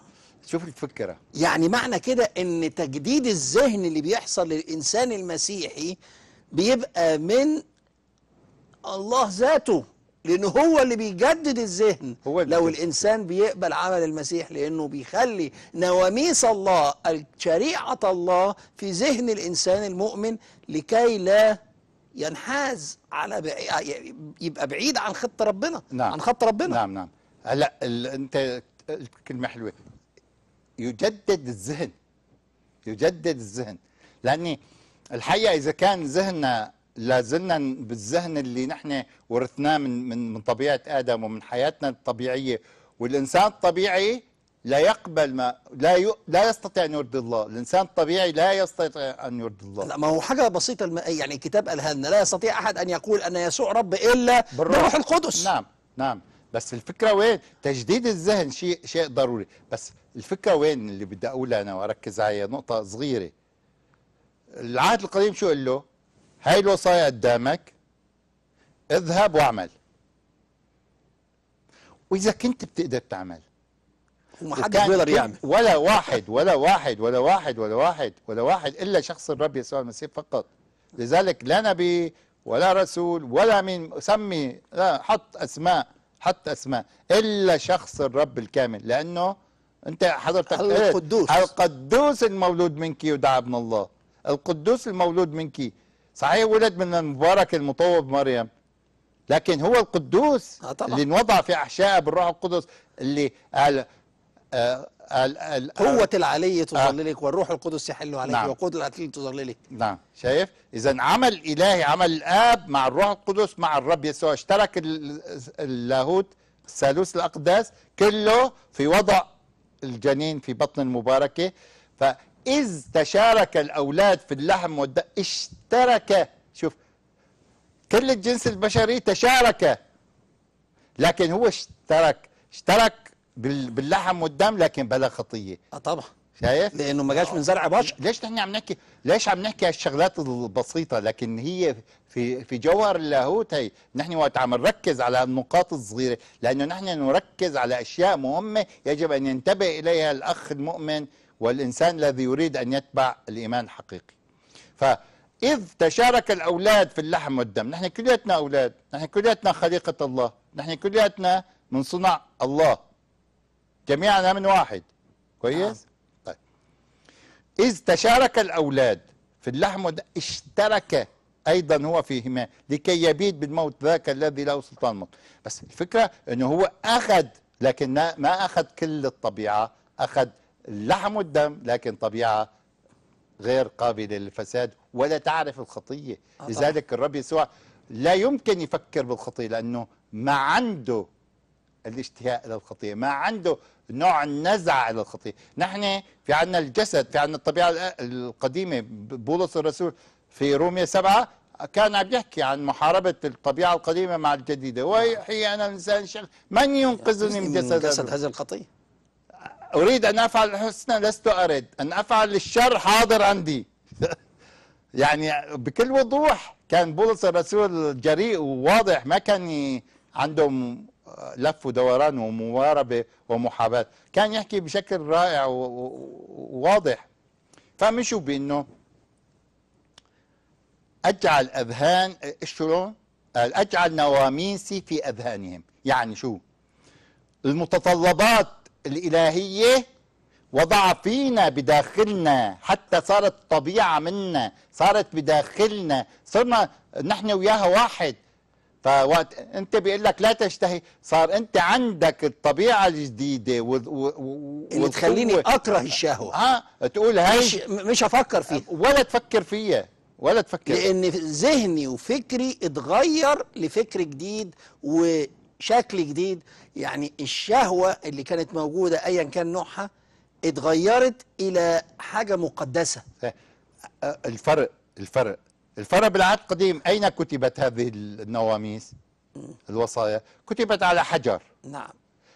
شوف الفكره يعني معنى كده ان تجديد الذهن اللي بيحصل للانسان المسيحي بيبقى من الله ذاته لان هو اللي بيجدد الذهن هو اللي لو الانسان بيقبل عمل المسيح لانه بيخلي نواميس الله شريعه الله في ذهن الانسان المؤمن لكي لا ينحاز على آه، يبقى بعيد عن خط ربنا نعم. عن خط ربنا نعم نعم هلا آه، ال... انت كلمه حلوه يجدد الذهن يجدد الذهن لاني الحقيقه اذا كان ذهننا لازلنا بالذهن اللي نحن ورثناه من من من طبيعه ادم ومن حياتنا الطبيعيه والانسان الطبيعي لا يقبل ما لا ي... لا يستطيع ان يرضي الله، الانسان الطبيعي لا يستطيع ان يرضي الله. لا ما هو حاجه بسيطه الم... يعني الكتاب قالها لنا لا يستطيع احد ان يقول ان يسوع رب الا بالروح القدس. نعم نعم بس الفكره وين؟ تجديد الذهن شيء شيء ضروري، بس الفكره وين اللي بدي اقولها انا واركز عليها نقطه صغيره. العهد القديم شو قال له؟ هاي الوصايا قدامك اذهب واعمل. واذا كنت بتقدر تعمل ومحدش بيقدر يعني يعمل ولا واحد ولا واحد ولا واحد ولا واحد ولا واحد الا شخص الرب يسوع المسيح فقط لذلك لا نبي ولا رسول ولا من سمي لا حط اسماء حط اسماء الا شخص الرب الكامل لانه انت حضرتك إيه؟ القدوس القدوس المولود منك يدعى ابن الله القدوس المولود منك صحيح ولد من المبارك المطوب مريم لكن هو القدوس آه طبعا. اللي انوضع في احشائه بالروح القدس اللي قال آه قوة العلي تظللك آه والروح القدس يحل عليك نعم وقوة العلي تظللك نعم شايف إذا عمل إلهي عمل الآب مع الروح القدس مع الرب يسوع اشترك اللاهوت الثالوث الأقداس كله في وضع الجنين في بطن المباركة فإذ تشارك الأولاد في اللحم والدم اشترك شوف كل الجنس البشري تشارك لكن هو اشترك اشترك باللحم والدم لكن بلا خطيه اه طبعا شايف لانه ما جاش من زرع بشر ليش احنا عم نحكي ليش عم نحكي هالشغلات البسيطه لكن هي في في جوهر اللاهوت هي نحن وقت عم نركز على النقاط الصغيره لانه نحن نركز على اشياء مهمه يجب ان ينتبه اليها الاخ المؤمن والانسان الذي يريد ان يتبع الايمان الحقيقي ف إذ تشارك الأولاد في اللحم والدم نحن كلياتنا أولاد نحن كلياتنا خليقة الله نحن كلياتنا من صنع الله جميعا من واحد كويس آه. طيب اذ تشارك الاولاد في اللحم اشترك ايضا هو فيهما لكي يبيد بالموت ذاك الذي له سلطان الموت بس الفكره انه هو اخذ لكن ما اخذ كل الطبيعه اخذ اللحم والدم لكن طبيعه غير قابله للفساد ولا تعرف الخطيه آه لذلك الرب يسوع لا يمكن يفكر بالخطيه لانه ما عنده الاشتهاء الى الخطيه ما عنده نوع النزعه الى الخطيه نحن في عندنا الجسد في عندنا الطبيعه القديمه بولس الرسول في روميا سبعة كان عم يحكي عن محاربة الطبيعة القديمة مع الجديدة ويحيي نعم. أنا الإنسان الشر من ينقذني من يعني جسد, جسد هذه الخطية أريد أن أفعل الحسنى لست ارد، أن أفعل الشر حاضر عندي يعني بكل وضوح كان بولس الرسول جريء وواضح ما كان عندهم لف ودوران ومواربة ومحاباة كان يحكي بشكل رائع وواضح فمشوا بأنه أجعل أذهان الشلون أجعل نواميسي في أذهانهم يعني شو المتطلبات الإلهية وضع فينا بداخلنا حتى صارت طبيعة منا صارت بداخلنا صرنا نحن وياها واحد فوقت انت بيقول لك لا تشتهي صار انت عندك الطبيعه الجديده و... و... و... اللي تخليني اكره الشهوه ها تقول هاي مش مش هفكر فيها ولا تفكر فيها ولا تفكر لان ذهني وفكري اتغير لفكر جديد وشكل جديد يعني الشهوه اللي كانت موجوده ايا كان نوعها اتغيرت الى حاجه مقدسه اه، الفرق الفرق الفرع بالعهد القديم أين كتبت هذه النواميس الوصايا كتبت على حجر نعم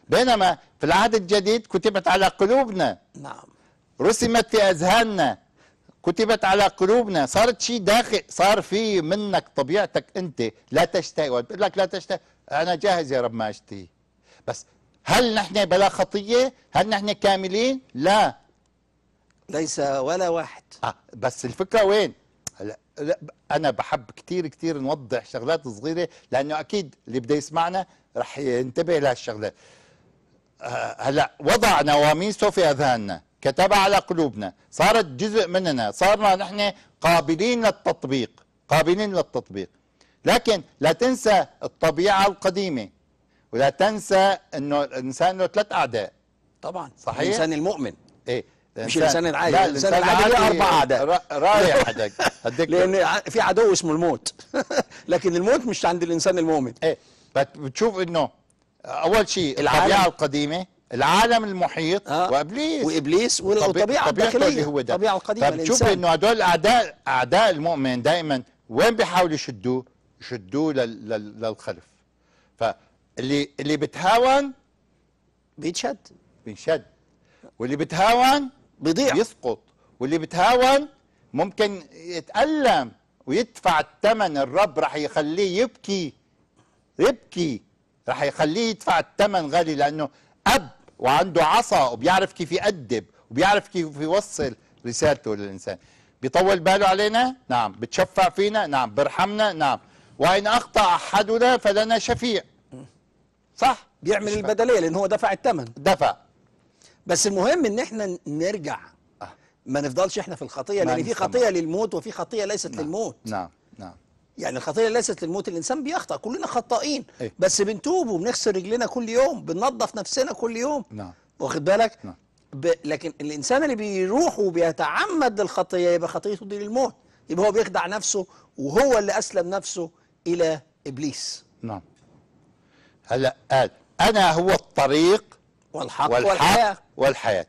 بينما في العهد الجديد كتبت على قلوبنا نعم رسمت في أذهاننا كتبت على قلوبنا صارت شيء داخل صار في منك طبيعتك أنت لا تشتهي وتقول لك لا تشتهي أنا جاهز يا رب ما أشتهي بس هل نحن بلا خطية هل نحن كاملين لا ليس ولا واحد آه بس الفكرة وين انا بحب كثير كثير نوضح شغلات صغيره لانه اكيد اللي بده يسمعنا رح ينتبه لهالشغلات هلا وضع نواميسه في اذهاننا كتبها على قلوبنا صارت جزء مننا صارنا نحن قابلين للتطبيق قابلين للتطبيق لكن لا تنسى الطبيعه القديمه ولا تنسى انه الانسان له ثلاث اعداء طبعا صحيح الانسان المؤمن ايه مش الانسان العادي الانسان العادي ليه اربع اعداء رايح حضرتك هديك لان في عدو اسمه الموت لكن الموت مش عند الانسان المؤمن ايه بتشوف انه اول شيء الطبيعه القديمه العالم المحيط آه. وابليس وابليس والطبيعه الداخليه اللي هو ده الطبيعه القديمه فبتشوف انه هدول اعداء اعداء المؤمن دائما وين بيحاولوا يشدوه؟ يشدوه لل... للخلف فاللي اللي بتهاون بيتشد بينشد واللي بتهاون بيضيع بيسقط واللي بتهاون ممكن يتألم ويدفع الثمن الرب راح يخليه يبكي يبكي راح يخليه يدفع الثمن غالي لأنه أب وعنده عصا وبيعرف كيف يأدب وبيعرف كيف يوصل رسالته للإنسان بيطول باله علينا نعم بتشفع فينا نعم برحمنا نعم وإن أخطأ أحدنا فلنا شفيع صح بيعمل البدلية لأنه هو دفع الثمن دفع بس المهم ان احنا نرجع آه. ما نفضلش احنا في الخطيه لان في خطيه للموت وفي خطيه ليست نعم. للموت نعم نعم يعني الخطيه ليست للموت الانسان بيخطا كلنا خطائين ايه؟ بس بنتوب وبنغسل رجلنا كل يوم بننظف نفسنا كل يوم نعم واخد بالك نعم ب... لكن الانسان اللي بيروح وبيتعمد للخطيه يبقى خطيته دي للموت يبقى هو بيخدع نفسه وهو اللي اسلم نفسه الى ابليس نعم هلا قال انا هو الطريق والحق والحق والحياة, والحياة.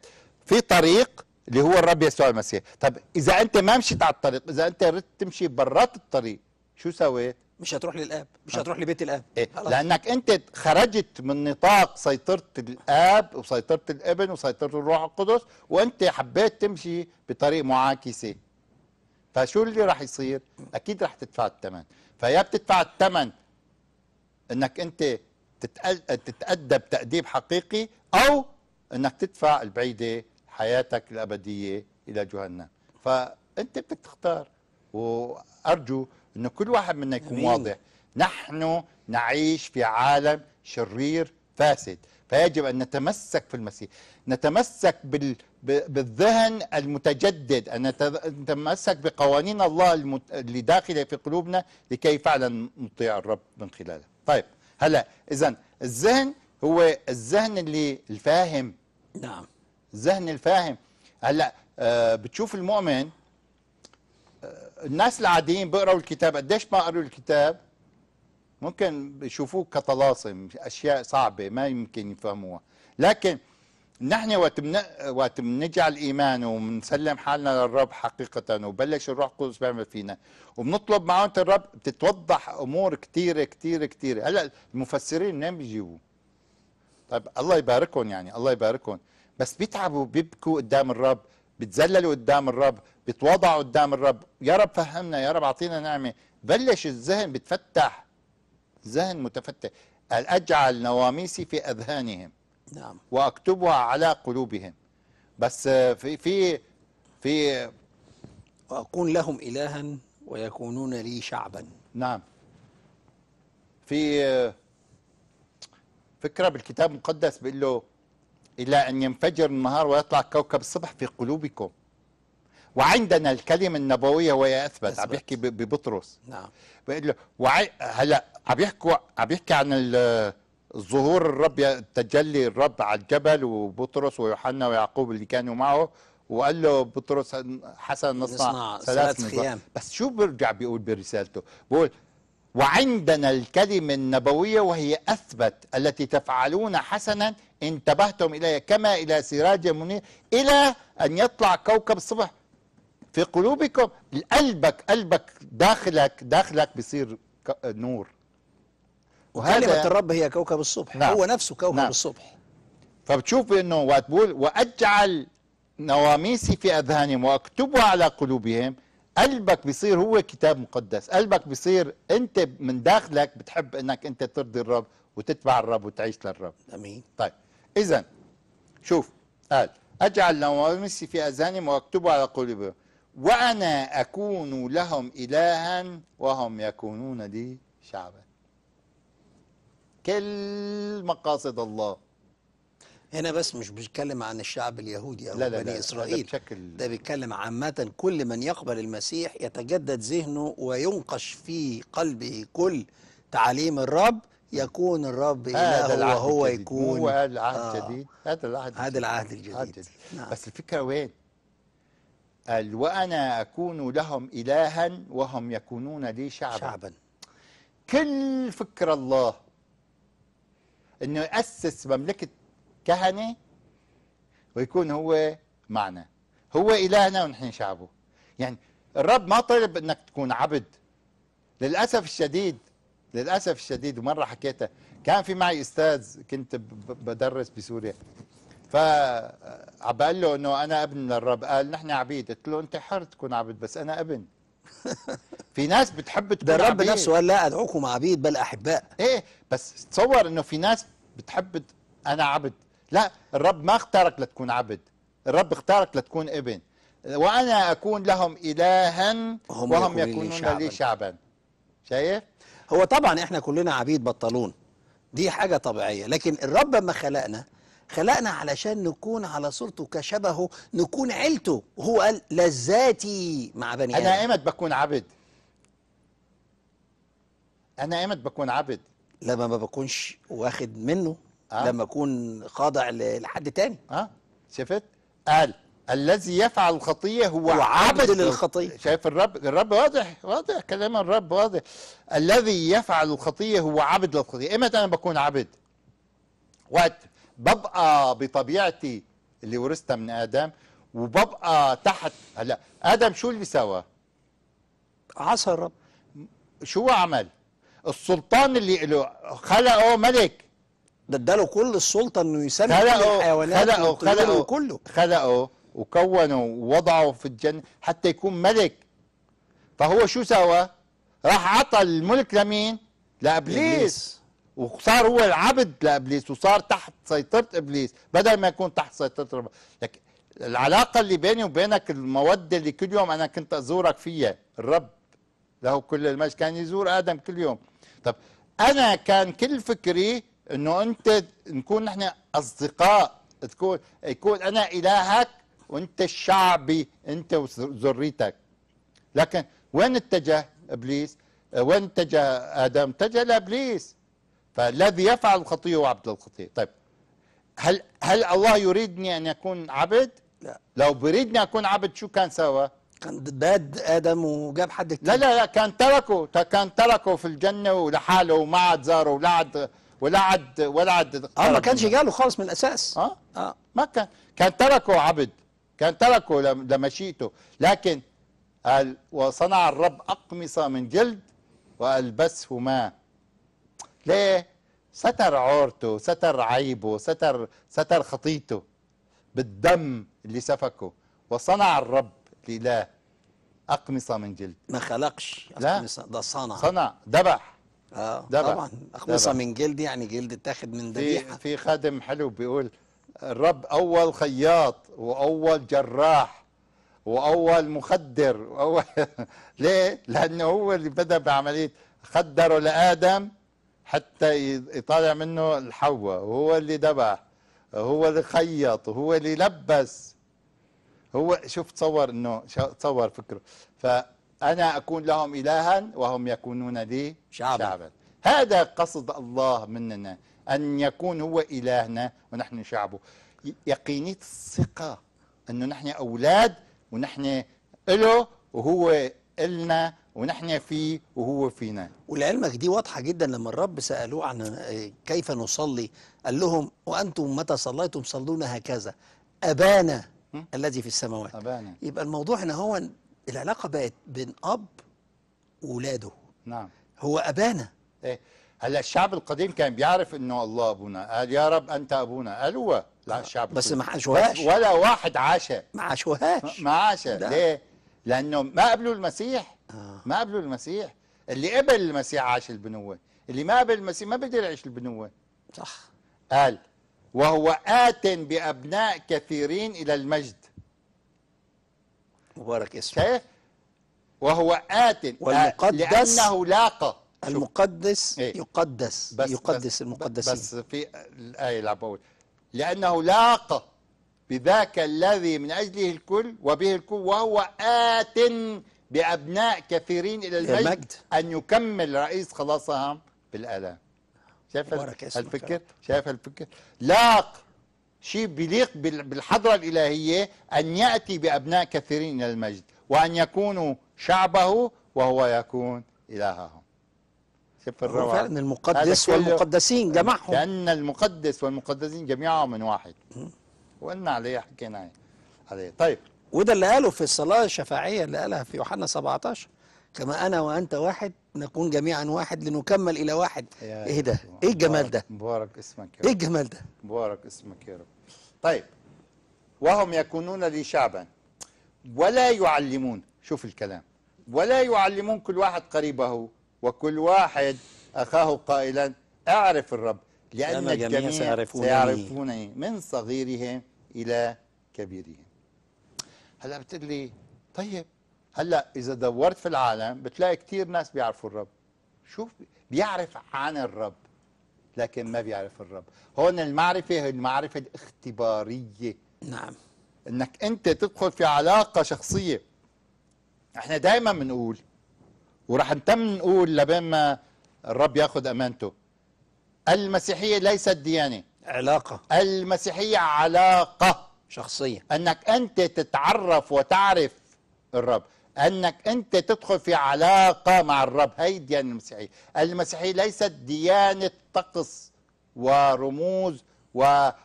في طريق اللي هو الرب يسوع المسيح طب إذا أنت ما مشيت على الطريق إذا أنت ردت تمشي برات الطريق شو سويت مش هتروح للاب مش آه. هتروح لبيت الاب إيه؟ خلاص. لانك انت خرجت من نطاق سيطره الاب وسيطره الابن وسيطره الروح القدس وانت حبيت تمشي بطريق معاكسه فشو اللي راح يصير اكيد راح تدفع الثمن فيا بتدفع الثمن انك انت تتأدب تأديب حقيقي أو أنك تدفع البعيدة حياتك الأبدية إلى جهنم فأنت بدك تختار وأرجو أنه كل واحد منا يكون واضح نحن نعيش في عالم شرير فاسد فيجب أن نتمسك في المسيح نتمسك بال... بالذهن المتجدد أن نتمسك بقوانين الله اللي داخلة في قلوبنا لكي فعلا نطيع الرب من خلاله طيب هلا اذا الذهن هو الذهن اللي الفاهم نعم الذهن الفاهم هلا آه بتشوف المؤمن آه الناس العاديين بيقراوا الكتاب قديش ما قروا الكتاب ممكن بيشوفوه كطلاسم اشياء صعبه ما يمكن يفهموها لكن نحن وقت وقت بنجعل ايمان وبنسلم حالنا للرب حقيقه وبلش الروح القدس بيعمل فينا وبنطلب معونه الرب بتتوضح امور كثيره كثيره كثيره هلا المفسرين منين بيجيبوا؟ طيب الله يباركهم يعني الله يباركهم بس بيتعبوا بيبكوا قدام الرب بيتذللوا قدام الرب بيتواضعوا قدام الرب يا رب فهمنا يا رب اعطينا نعمه بلش الذهن بتفتح ذهن متفتح اجعل نواميسي في اذهانهم نعم واكتبها على قلوبهم بس في في في واكون لهم الها ويكونون لي شعبا نعم في فكره بالكتاب المقدس بيقول له الى ان ينفجر النهار ويطلع كوكب الصبح في قلوبكم وعندنا الكلمة النبوية وهي أثبت, عم يحكي ببطرس نعم بيقول له وعي... هلا عم يحكوا عم يحكي عن ال... ظهور الرب تجلي الرب على الجبل وبطرس ويوحنا ويعقوب اللي كانوا معه وقال له بطرس حسن نصنع ثلاث خيام بس شو بيرجع بيقول برسالته بيقول وعندنا الكلمة النبوية وهي أثبت التي تفعلون حسنا انتبهتم إليها كما إلى سراج منير إلى أن يطلع كوكب الصبح في قلوبكم قلبك قلبك داخلك داخلك بصير نور وهذا كلمة يعني- الرب هي كوكب الصبح نعم هو نفسه كوكب نعم الصبح فبتشوف انه بقول واجعل نواميسي في اذهانهم واكتبها على قلوبهم قلبك بيصير هو كتاب مقدس قلبك بيصير انت من داخلك بتحب انك انت ترضي الرب وتتبع الرب وتعيش للرب امين طيب اذا شوف قال اجعل نواميسي في اذهانهم واكتبها على قلوبهم وانا اكون لهم الها وهم يكونون لي شعبا كل مقاصد الله هنا بس مش بيتكلم عن الشعب اليهودي أو لا لا بني لا إسرائيل ده, بشكل ده بيتكلم عامة كل من يقبل المسيح يتجدد ذهنه وينقش في قلبه كل تعاليم الرب يكون الرب اله وهو الجديد. يكون هو هذا العهد آه. الجديد آه هذا العهد هذا العهد الجديد, الجديد. نعم. بس الفكرة وين؟ قال وأنا أكون لهم إلها وهم يكونون لي شعبا شعبا كل فكر الله انه يأسس مملكة كهنة ويكون هو معنا هو إلهنا ونحن شعبه يعني الرب ما طلب انك تكون عبد للأسف الشديد للأسف الشديد ومرة حكيتها كان في معي أستاذ كنت بدرس بسوريا فعبقال له انه انا ابن للرب قال نحن عبيد قلت له انت حر تكون عبد بس انا ابن في ناس بتحب تكون ده الرب نفسه قال لا ادعوكم عبيد بل احباء ايه بس تصور انه في ناس بتحب انا عبد لا الرب ما اختارك لتكون عبد الرب اختارك لتكون ابن وانا اكون لهم الها وهم, وهم يكونون شعباً. لي شعبا شايف هو طبعا احنا كلنا عبيد بطلون دي حاجه طبيعيه لكن الرب ما خلقنا خلقنا علشان نكون على صورته كشبهه نكون عيلته وهو قال لذاتي مع بني ادم انا ايمت بكون عبد انا ايمت بكون عبد لما ما بكونش واخد منه آه. لما اكون خاضع لحد تاني اه شفت قال الذي يفعل الخطيه هو, هو عبد للخطيه شايف الرب الرب واضح واضح كلام الرب واضح الذي يفعل الخطيه هو عبد للخطيه امتى إيه انا بكون عبد وقت ببقى بطبيعتي اللي ورثتها من ادم وببقى تحت هلا ادم شو اللي سوى عصى الرب شو عمل السلطان اللي له خلقه ملك ده اداله كل السلطه انه يسمي الحيوانات خلقه خلقه كله خلقه وكونه ووضعه في الجنه حتى يكون ملك فهو شو سوى؟ راح عطى الملك لمين؟ لابليس وصار هو العبد لابليس وصار تحت سيطره ابليس بدل ما يكون تحت سيطره رب. لك العلاقه اللي بيني وبينك الموده اللي كل يوم انا كنت ازورك فيها الرب له كل المجد كان يزور ادم كل يوم طب انا كان كل فكري انه انت نكون نحن اصدقاء تكون يكون انا الهك وانت شعبي انت وذريتك لكن وين اتجه ابليس؟ وين اتجه ادم؟ اتجه لابليس فالذي يفعل الخطيه هو عبد الخطيه، طيب هل هل الله يريدني ان اكون عبد؟ لا لو بريدني اكون عبد شو كان سوى؟ كان باد ادم وجاب حد كتير لا لا لا كان تركه كان تركه في الجنه ولحاله وما عاد زاره ولا عاد ولا عاد ولا عاد اه ما كانش جاله خالص من الاساس اه اه ما كان كان تركه عبد كان تركه لمشيئته لكن قال وصنع الرب اقمصه من جلد والبسه ماء ليه ستر عورته ستر عيبه ستر ستر خطيته بالدم اللي سفكه وصنع الرب لا أقمصة من جلد ما خلقش أقمصة ده صنع صنع ذبح اه دبع. طبعا أقمصة دبع. من جلد يعني جلد اتاخد من ذبيحة في في خادم حلو بيقول الرب أول خياط وأول جراح وأول مخدر وأول ليه؟ لأنه هو اللي بدأ بعملية خدره لآدم حتى يطالع منه الحواء وهو اللي ذبح هو اللي خيط وهو اللي لبس هو شوف تصور انه تصور فكره فانا اكون لهم الها وهم يكونون لي شعبا, شعبا. هذا قصد الله مننا ان يكون هو الهنا ونحن شعبه يقينيه الثقه انه نحن اولاد ونحن له وهو إلنا ونحن فيه وهو فينا ولعلمك دي واضحة جدا لما الرب سألوه عن آه، كيف نصلي قال لهم وأنتم متى صليتم صلونا هكذا أبانا الذي في السماوات أبانا. يبقى الموضوع ان هو العلاقه بقت بين اب واولاده نعم هو ابانا ايه هلا الشعب القديم كان بيعرف انه الله ابونا قال يا رب انت ابونا قالوا لا آه، الشعب بس ما عاشوهاش ولا واحد عاشها ما عاشوهاش ما عاشها ليه لانه ما قبلوا المسيح آه. ما قبلوا المسيح اللي قبل المسيح عاش البنوه اللي ما قبل المسيح ما بيقدر يعيش البنوه صح قال وهو آت بأبناء كثيرين إلى المجد مبارك اسمه كيف؟ وهو آت والمقدس لأنه لاقى المقدس إيه؟ يقدس بس يقدس بس المقدسين بس في الآية اللي بقول لأنه لاقى بذاك الذي من أجله الكل وبه الكل وهو آت بأبناء كثيرين إلى المجد, المجد أن يكمل رئيس خلاصهم بالآلام شايف الفكر شايف الفكر لاق شيء بيليق بالحضرة الإلهية أن يأتي بأبناء كثيرين إلى المجد وأن يكونوا شعبه وهو يكون إلههم شوف الروعة فعلا المقدس والمقدسين جمعهم لأن المقدس والمقدسين جميعهم من واحد وقلنا عليه حكينا عليه طيب وده اللي قاله في الصلاة الشفاعية اللي قالها في يوحنا 17 كما أنا وأنت واحد نكون جميعا واحد لنكمل إلى واحد إيه ده إيه الجمال ده مبارك اسمك يا إيه رب إيه الجمال ده مبارك اسمك يا رب طيب وهم يكونون لي شعبا ولا يعلمون شوف الكلام ولا يعلمون كل واحد قريبه وكل واحد أخاه قائلا أعرف الرب لأن الجميع سيعرفونني, سيعرفونني من صغيرهم إلى كبيرهم هلا بتقول لي طيب هلا اذا دورت في العالم بتلاقي كثير ناس بيعرفوا الرب شوف بيعرف عن الرب لكن ما بيعرف الرب هون المعرفه هي المعرفه الاختباريه نعم انك انت تدخل في علاقه شخصيه احنا دائما بنقول وراح نتم نقول لبين ما الرب ياخذ امانته المسيحيه ليست ديانه علاقه المسيحيه علاقه شخصيه انك انت تتعرف وتعرف الرب انك انت تدخل في علاقه مع الرب هي الديانه المسيحيه المسيحيه ليست ديانه طقس ورموز وفرائض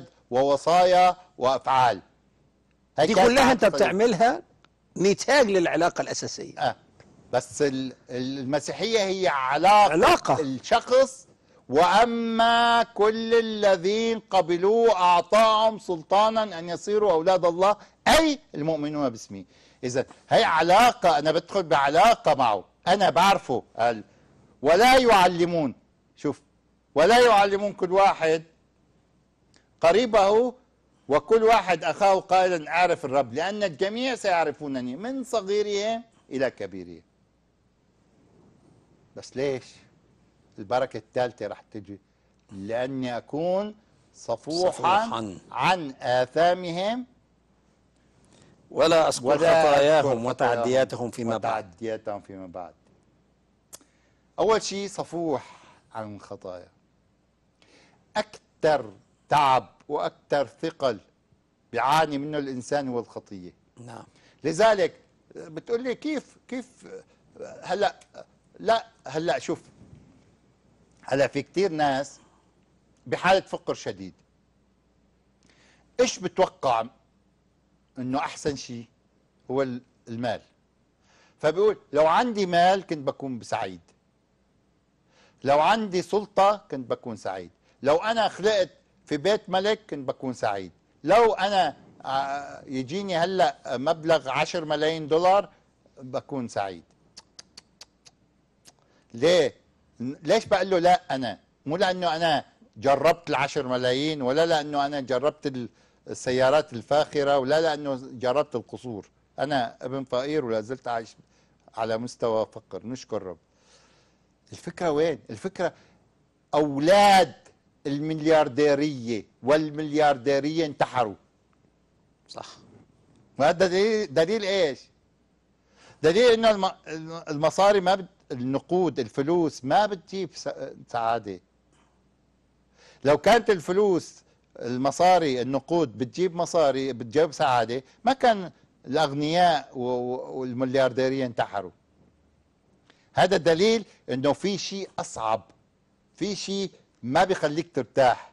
آه، ووصايا وافعال هي دي كلها انت بتعملها نتاج للعلاقه الاساسيه آه. بس المسيحيه هي علاقه, علاقة. الشخص واما كل الذين قبلوه اعطاهم سلطانا ان يصيروا اولاد الله اي المؤمنون باسمه إذا هي علاقة أنا بدخل بعلاقة معه أنا بعرفه قال ولا يعلمون شوف ولا يعلمون كل واحد قريبه وكل واحد أخاه قائلا أعرف الرب لأن الجميع سيعرفونني من صغيرهم إلى كبيرهم بس ليش البركة الثالثة رح تجي لأني أكون صفوحا, صفوحا عن آثامهم ولا أذكر خطاياهم وتعدياتهم فيما بعد وتعدياتهم فيما بعد أول شيء صفوح عن الخطايا أكثر تعب وأكثر ثقل بيعاني منه الإنسان هو الخطية نعم لذلك بتقول لي كيف كيف هلا لا هلا شوف هلا في كثير ناس بحالة فقر شديد ايش بتوقع انه احسن شيء هو المال فبيقول لو عندي مال كنت بكون سعيد لو عندي سلطة كنت بكون سعيد لو أنا خلقت في بيت ملك كنت بكون سعيد لو أنا آه، يجيني هلأ مبلغ عشر ملايين دولار بكون سعيد ليه ليش بقول له لا أنا مو لأنه أنا جربت العشر ملايين ولا لأنه أنا جربت ال السيارات الفاخرة ولا لأنه جربت القصور أنا ابن فقير ولا زلت عايش على مستوى فقر نشكر رب الفكرة وين؟ الفكرة أولاد المليارديرية والمليارديرية انتحروا صح وهذا دليل, دليل ايش؟ دليل انه المصاري ما بت... النقود الفلوس ما بتجيب سعادة لو كانت الفلوس المصاري النقود بتجيب مصاري بتجيب سعاده ما كان الاغنياء والمليارديريه انتحروا هذا دليل انه في شيء اصعب في شيء ما بيخليك ترتاح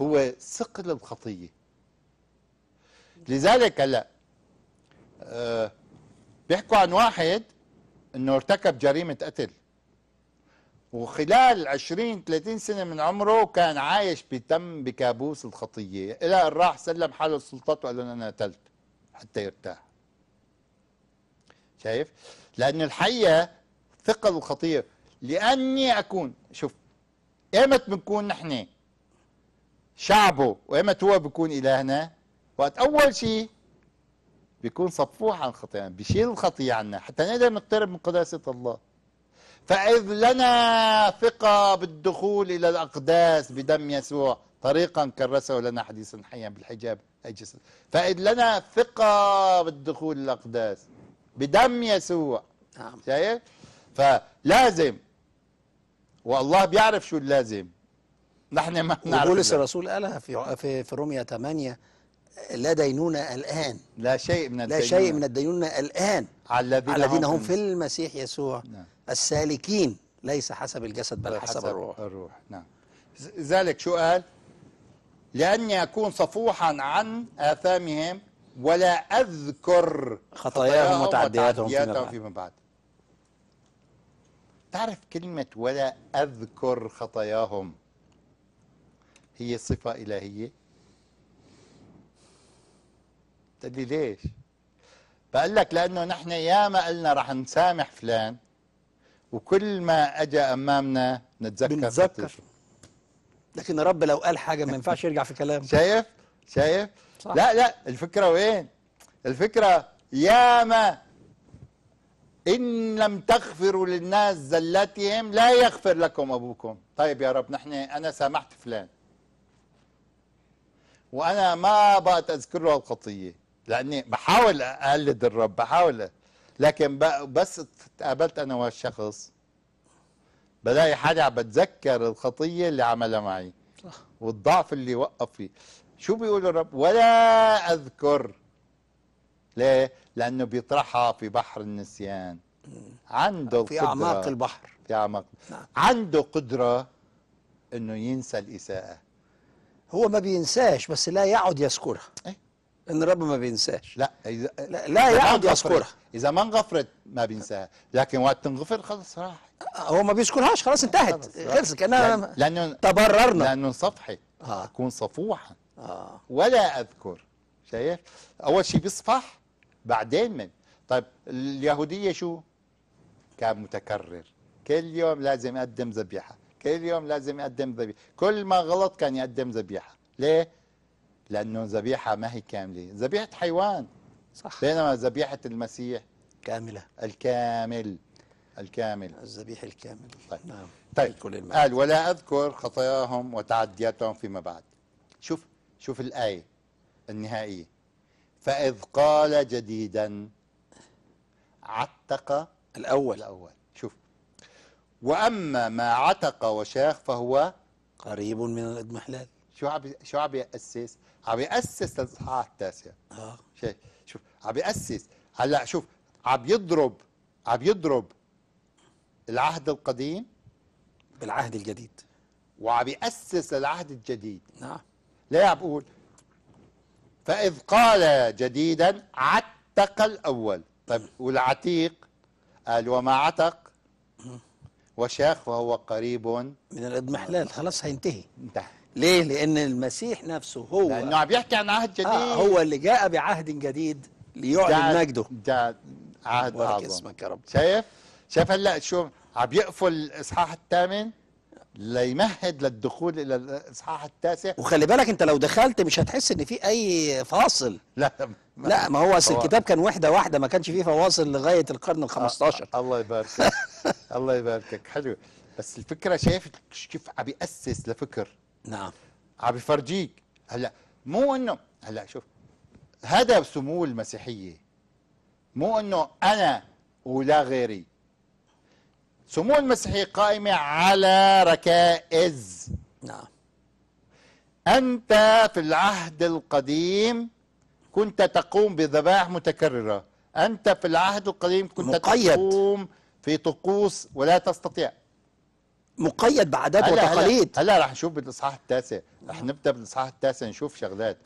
هو ثقل الخطيه لذلك هلا آه، بيحكوا عن واحد انه ارتكب جريمه قتل وخلال 20 30 سنه من عمره كان عايش بتم بكابوس الخطيه الى ان راح سلم حاله السلطات وقال لهم انا قتلت حتى يرتاح شايف لان الحقيقه ثقل الخطيه لاني اكون شوف ايمت بنكون نحن شعبه وايمت هو بيكون الهنا وقت اول شيء بيكون صفوح عن الخطيه يعني بيشيل الخطيه عنا حتى نقدر نقترب من قداسه الله فإذ لنا ثقة بالدخول إلى الأقداس بدم يسوع طريقا كرسه لنا حديثا حيا بالحجاب أجسد فإذ لنا ثقة بالدخول إلى الأقداس بدم يسوع نعم شايف فلازم والله بيعرف شو اللازم نحن ما بنعرف بولس الرسول قالها في في في روميا 8 لا دينونة الآن لا شيء من الدينونة لا شيء من الدينونة الآن على الذين الذين هم في المسيح يسوع نعم. السالكين ليس حسب الجسد بل حسب, حسب الروح الروح نعم ذلك شو قال لأني أكون صفوحا عن آثامهم ولا أذكر خطاياهم وتعدياتهم فيما بعد. بعد تعرف كلمة ولا أذكر خطاياهم هي صفة إلهية تقول ليش بقول لك لأنه نحن ياما قلنا رح نسامح فلان وكل ما أجى أمامنا نتذكر بنتذكر لكن رب لو قال حاجة ما ينفعش يرجع في كلامه شايف شايف صح. لا لا الفكرة وين الفكرة ياما إن لم تغفروا للناس زلاتهم لا يغفر لكم أبوكم طيب يا رب نحن أنا سامحت فلان وأنا ما بقت أذكر له الخطية لاني بحاول اقلد الرب بحاول لكن بس تقابلت انا والشخص بلاقي حالي عم بتذكر الخطيه اللي عملها معي صح. والضعف اللي وقف فيه شو بيقول الرب ولا اذكر ليه لانه بيطرحها في بحر النسيان عنده في القدرة اعماق البحر في اعماق نعم. عنده قدره انه ينسى الاساءه هو ما بينساش بس لا يعد يذكرها إيه؟ ان الرب ما بينساش لا إذا لا, لا يعد يذكرها اذا ما انغفرت ما بينساها لكن وقت تنغفر خلاص راح هو ما بيذكرهاش خلاص انتهت خلص كانها لأن تبررنا لانه صفحي آه. اكون صفوحا آه. ولا اذكر شايف اول شيء بيصفح بعدين من طيب اليهوديه شو كان متكرر كل يوم لازم يقدم ذبيحه كل يوم لازم يقدم ذبيحه كل ما غلط كان يقدم ذبيحه ليه لانه ذبيحه ما هي كامله ذبيحه حيوان صح بينما ذبيحه المسيح كامله الكامل الكامل الذبيح الكامل طيب نعم طيب كل قال ولا اذكر خطاياهم وتعدياتهم فيما بعد شوف شوف الايه النهائيه فاذ قال جديدا عتق الاول الاول شوف واما ما عتق وشاخ فهو قريب من الاضمحلال شو عم شو عم يأسس عم يأسس للإصحاح التاسع اه شايف شوف عم يأسس هلا شوف عم يضرب عم يضرب العهد القديم بالعهد الجديد وعم يأسس للعهد الجديد نعم ليه عم بقول فإذ قال جديدا عتق الأول طيب والعتيق قال وما عتق وشاخ فهو قريب من الاضمحلال خلاص هينتهي انتهى ليه؟ لأن المسيح نفسه هو لأنه بيحكي عن عهد آه، جديد آه هو اللي جاء بعهد جديد ليعلن مجده ده عهد أعظم اسمك يا رب شايف؟ شايف هلا شو عم يقفل الإصحاح الثامن ليمهد للدخول الى الاصحاح التاسع وخلي بالك انت لو دخلت مش هتحس ان في اي فاصل لا ما لا ما هو اصل الكتاب كان وحده واحده ما كانش فيه فواصل لغايه القرن آه، ال 15 آه الله يباركك الله يباركك حلو بس الفكره شايف كيف عم بيأسس لفكر نعم عم بفرجيك هلا مو انه هلا شوف هذا سمو المسيحيه مو انه انا ولا غيري سمو المسيحيه قائمه على ركائز نعم انت في العهد القديم كنت تقوم بذبائح متكرره انت في العهد القديم كنت مقيد. تقوم في طقوس ولا تستطيع مقيد بعادات وتقاليد هلا, هلا رح نشوف بالاصحاح التاسع رح نبدا بالاصحاح التاسع نشوف شغلات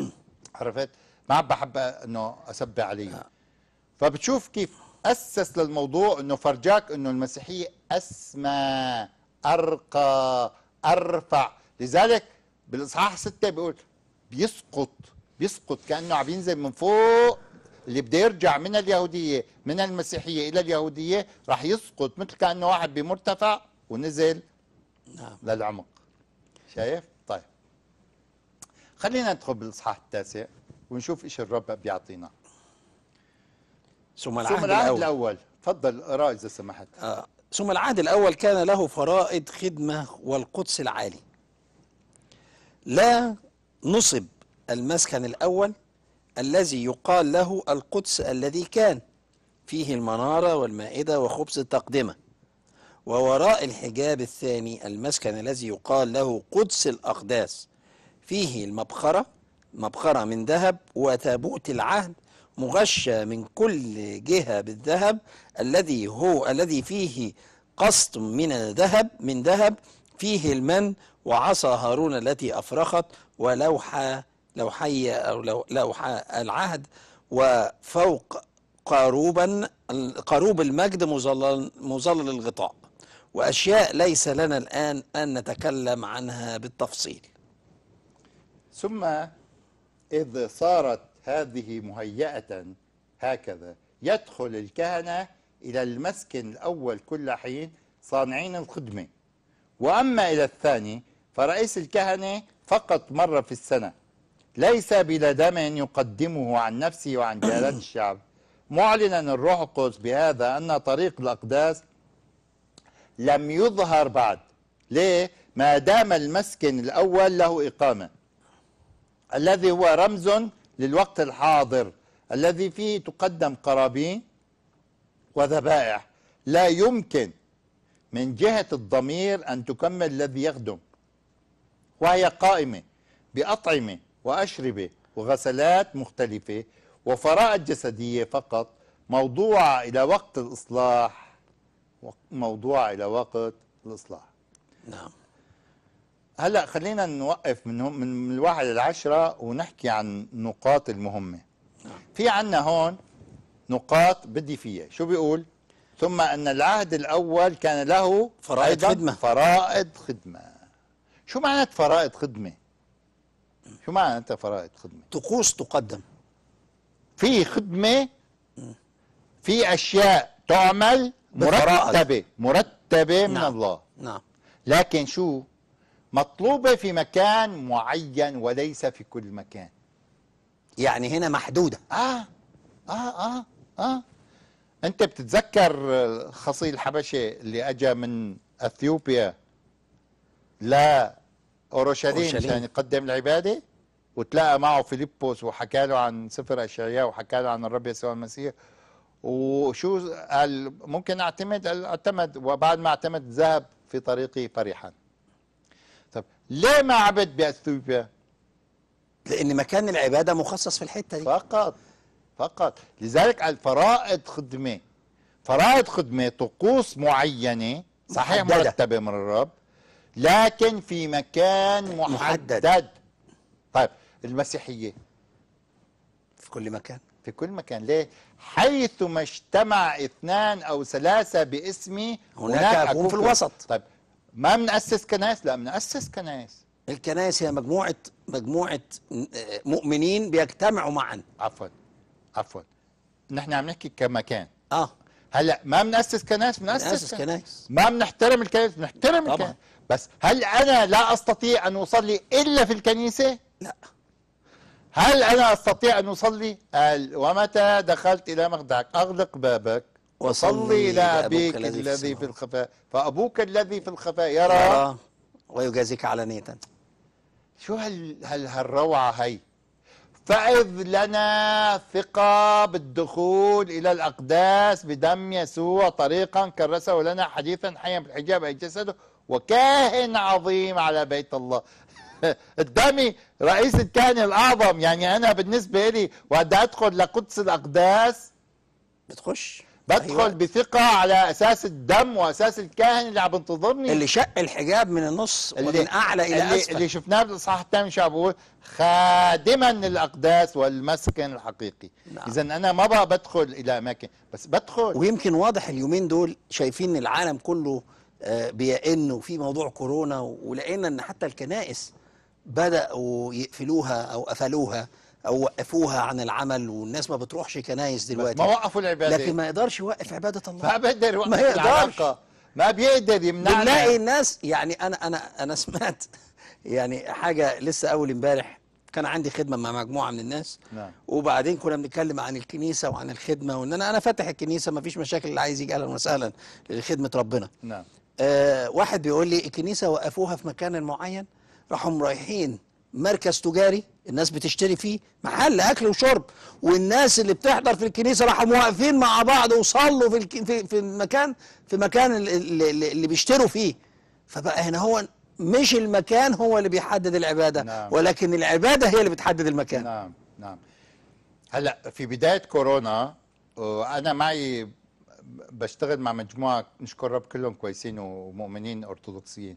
عرفت ما بحب انه اسبع عليه فبتشوف كيف اسس للموضوع انه فرجاك انه المسيحيه اسمى ارقى ارفع لذلك بالاصحاح ستة بيقول بيسقط بيسقط كانه عم ينزل من فوق اللي بده يرجع من اليهوديه من المسيحيه الى اليهوديه راح يسقط مثل كانه واحد بمرتفع ونزل نعم للعمق شايف طيب خلينا ندخل بالاصحاح التاسع ونشوف ايش الرب بيعطينا ثم العهد, ثم العهد الأول. الاول تفضل اقرا اذا سمحت آه. ثم العهد الاول كان له فرائض خدمه والقدس العالي لا نصب المسكن الاول الذي يقال له القدس الذي كان فيه المناره والمائده وخبز التقدمه ووراء الحجاب الثاني المسكن الذي يقال له قدس الأقداس فيه المبخرة مبخرة من ذهب وتابوت العهد مغشى من كل جهة بالذهب الذي هو الذي فيه قسط من الذهب من ذهب فيه المن وعصا هارون التي أفرخت ولوحة لوحي أو لوحة العهد وفوق قاروبا قاروب المجد مظلل مظلل الغطاء وأشياء ليس لنا الآن أن نتكلم عنها بالتفصيل ثم إذ صارت هذه مهيئة هكذا يدخل الكهنة إلى المسكن الأول كل حين صانعين الخدمة وأما إلى الثاني فرئيس الكهنة فقط مرة في السنة ليس بلا دم يقدمه عن نفسه وعن جهالات الشعب معلنا الروح القدس بهذا أن طريق الأقداس لم يظهر بعد ليه؟ ما دام المسكن الأول له إقامة الذي هو رمز للوقت الحاضر الذي فيه تقدم قرابين وذبائح لا يمكن من جهة الضمير أن تكمل الذي يخدم وهي قائمة بأطعمة وأشربة وغسلات مختلفة وفرائض جسدية فقط موضوعة إلى وقت الإصلاح موضوع الى وقت الاصلاح نعم هلا خلينا نوقف من من الواحد للعشرة ونحكي عن النقاط المهمة نعم. في عنا هون نقاط بدي فيها شو بيقول ثم أن العهد الأول كان له فرائض خدمة فرائض خدمة شو معنى فرائض خدمة شو معنى أنت فرائض خدمة طقوس تقدم في خدمة في أشياء تعمل مرتبة مرتبة من نعم. الله نعم لكن شو مطلوبة في مكان معين وليس في كل مكان يعني هنا محدودة آه آه آه آه أنت بتتذكر الخصي الحبشي اللي أجا من أثيوبيا لا أورشليم عشان يقدم العبادة وتلاقى معه فيليبوس وحكى له عن سفر أشعياء وحكى له عن الرب يسوع المسيح وشو قال ممكن اعتمد قال اعتمد وبعد ما اعتمد ذهب في طريقه فرحا طب ليه ما عبد باثيوبيا لان مكان العباده مخصص في الحته دي فقط فقط لذلك الفرائض خدمه فرائض خدمه طقوس معينه صحيح محددة. مرتبه من الرب لكن في مكان محدد, محدد. طيب المسيحيه في كل مكان في كل مكان ليه حيثما اجتمع اثنان أو ثلاثة باسمي هناك, هناك أكون في الوسط طيب ما بنأسس كنائس لا بنأسس كنائس الكنائس هي مجموعة مجموعة آه، مؤمنين بيجتمعوا معا عفوا عفوا نحن عم نحكي كمكان اه هلا ما بنأسس كنائس بنأسس كنائس ما بنحترم الكنائس بنحترم الكنائس بس هل انا لا استطيع ان اصلي الا في الكنيسه؟ لا هل أنا أستطيع أن أصلي؟ قال ومتى دخلت إلى مخدعك أغلق بابك وصلي إلى أبيك الذي في الخفاء فأبوك الذي في الخفاء يرى, يرى ويجازيك علانية شو هال هال هالروعة هي فإذ لنا ثقة بالدخول إلى الأقداس بدم يسوع طريقا كرسه لنا حديثا حيا بالحجاب أي جسده وكاهن عظيم على بيت الله قدامي رئيس الكهنة الأعظم يعني أنا بالنسبة لي وقد أدخل لقدس الأقداس بتخش بدخل أيوة. بثقة على أساس الدم وأساس الكاهن اللي عم بينتظرني اللي شق الحجاب من النص اللي ومن أعلى إلى اللي أسفل اللي شفناه بالإصحاح الثامن شو بقول خادما للأقداس والمسكن الحقيقي نعم. إذا أنا ما بقى بدخل إلى أماكن بس بدخل ويمكن واضح اليومين دول شايفين العالم كله آه، بيئن وفي موضوع كورونا ولقينا إن حتى الكنائس بدأوا يقفلوها أو قفلوها أو وقفوها عن العمل والناس ما بتروحش كنايس دلوقتي ما وقفوا العبادة لكن ما يقدرش يوقف عبادة الله ما بيقدر يوقف ما يقدرش ما بيقدر يمنعنا بنلاقي الناس يعني أنا أنا أنا سمعت يعني حاجة لسه أول امبارح كان عندي خدمة مع مجموعة من الناس نعم. وبعدين كنا بنتكلم عن الكنيسة وعن الخدمة وإن أنا أنا فاتح الكنيسة ما فيش مشاكل اللي عايز يجي أهلا وسهلا لخدمة ربنا نعم. آه واحد بيقول لي الكنيسة وقفوها في مكان معين راحوا رايحين مركز تجاري الناس بتشتري فيه محل اكل وشرب والناس اللي بتحضر في الكنيسه راحوا واقفين مع بعض وصلوا في, في في المكان في مكان اللي, اللي بيشتروا فيه فبقى هنا هو مش المكان هو اللي بيحدد العباده نعم. ولكن العباده هي اللي بتحدد المكان نعم نعم هلا في بدايه كورونا آه، انا معي بشتغل مع مجموعه نشكر رب كلهم كويسين ومؤمنين ارثوذكسيين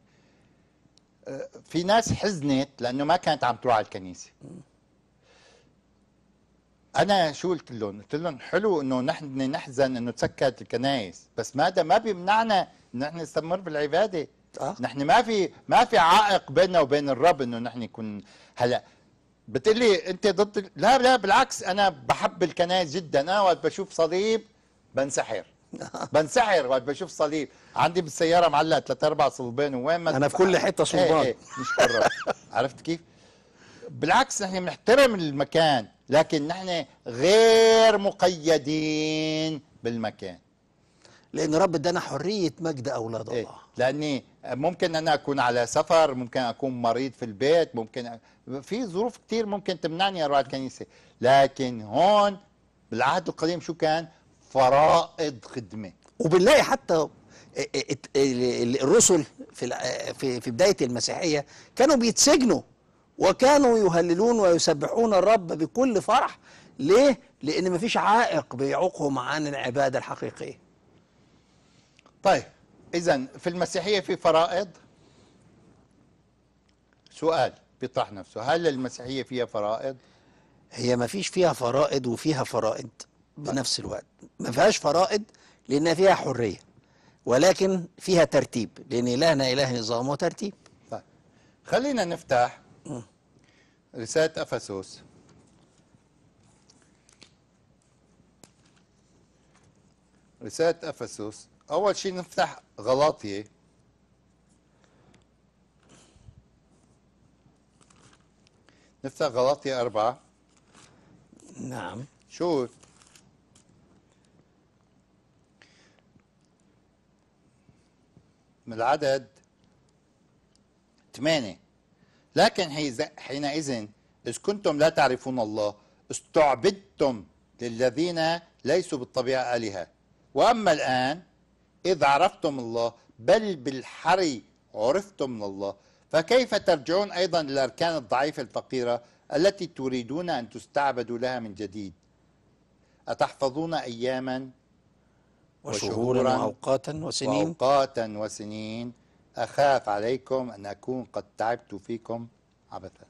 في ناس حزنت لانه ما كانت عم تروح على الكنيسه انا شو قلت لهم؟ قلت لهم حلو انه نحن نحزن انه تسكرت الكنائس، بس هذا ما بيمنعنا ان نحن نستمر بالعباده. أه؟ نحن ما في ما في عائق بيننا وبين الرب انه نحن نكون هلا بتقلي انت ضد لا لا بالعكس انا بحب الكنائس جدا انا وقت بشوف صليب بنسحر بنسحر وقت بشوف صليب عندي بالسياره معلق ثلاث اربع صلبان وين ما انا في كل حته صلبان ايه ايه مش قرر عرفت كيف؟ بالعكس نحن بنحترم المكان لكن نحن غير مقيدين بالمكان لان رب ادانا حريه مجد اولاد إيه، الله إيه؟ لاني ممكن انا اكون على سفر ممكن اكون مريض في البيت ممكن في ظروف كثير ممكن تمنعني اروح الكنيسه لكن هون بالعهد القديم شو كان فرائض خدمه وبنلاقي حتى الرسل في في في بدايه المسيحيه كانوا بيتسجنوا وكانوا يهللون ويسبحون الرب بكل فرح ليه؟ لان مفيش عائق بيعوقهم عن العباده الحقيقيه. طيب اذا في المسيحيه في فرائض؟ سؤال بيطرح نفسه هل المسيحيه فيها فرائض؟ هي مفيش فيها فرائض وفيها فرائض. بنفس الوقت ما فيهاش فرائض لأن فيها حرية ولكن فيها ترتيب لأن إلهنا إله نظام وترتيب طيب خلينا نفتح رسالة أفسوس رسالة أفسوس أول شيء نفتح غلاطية نفتح غلاطية أربعة نعم شوف من العدد 8 لكن حينئذ إذ كنتم لا تعرفون الله استعبدتم للذين ليسوا بالطبيعة آلهة وأما الآن إذ عرفتم الله بل بالحري عرفتم من الله فكيف ترجعون أيضا للأركان الضعيفة الفقيرة التي تريدون أن تستعبدوا لها من جديد أتحفظون أياما وشهورا وأوقاتا وسنين وأوقاتا وسنين أخاف عليكم أن أكون قد تعبت فيكم عبثا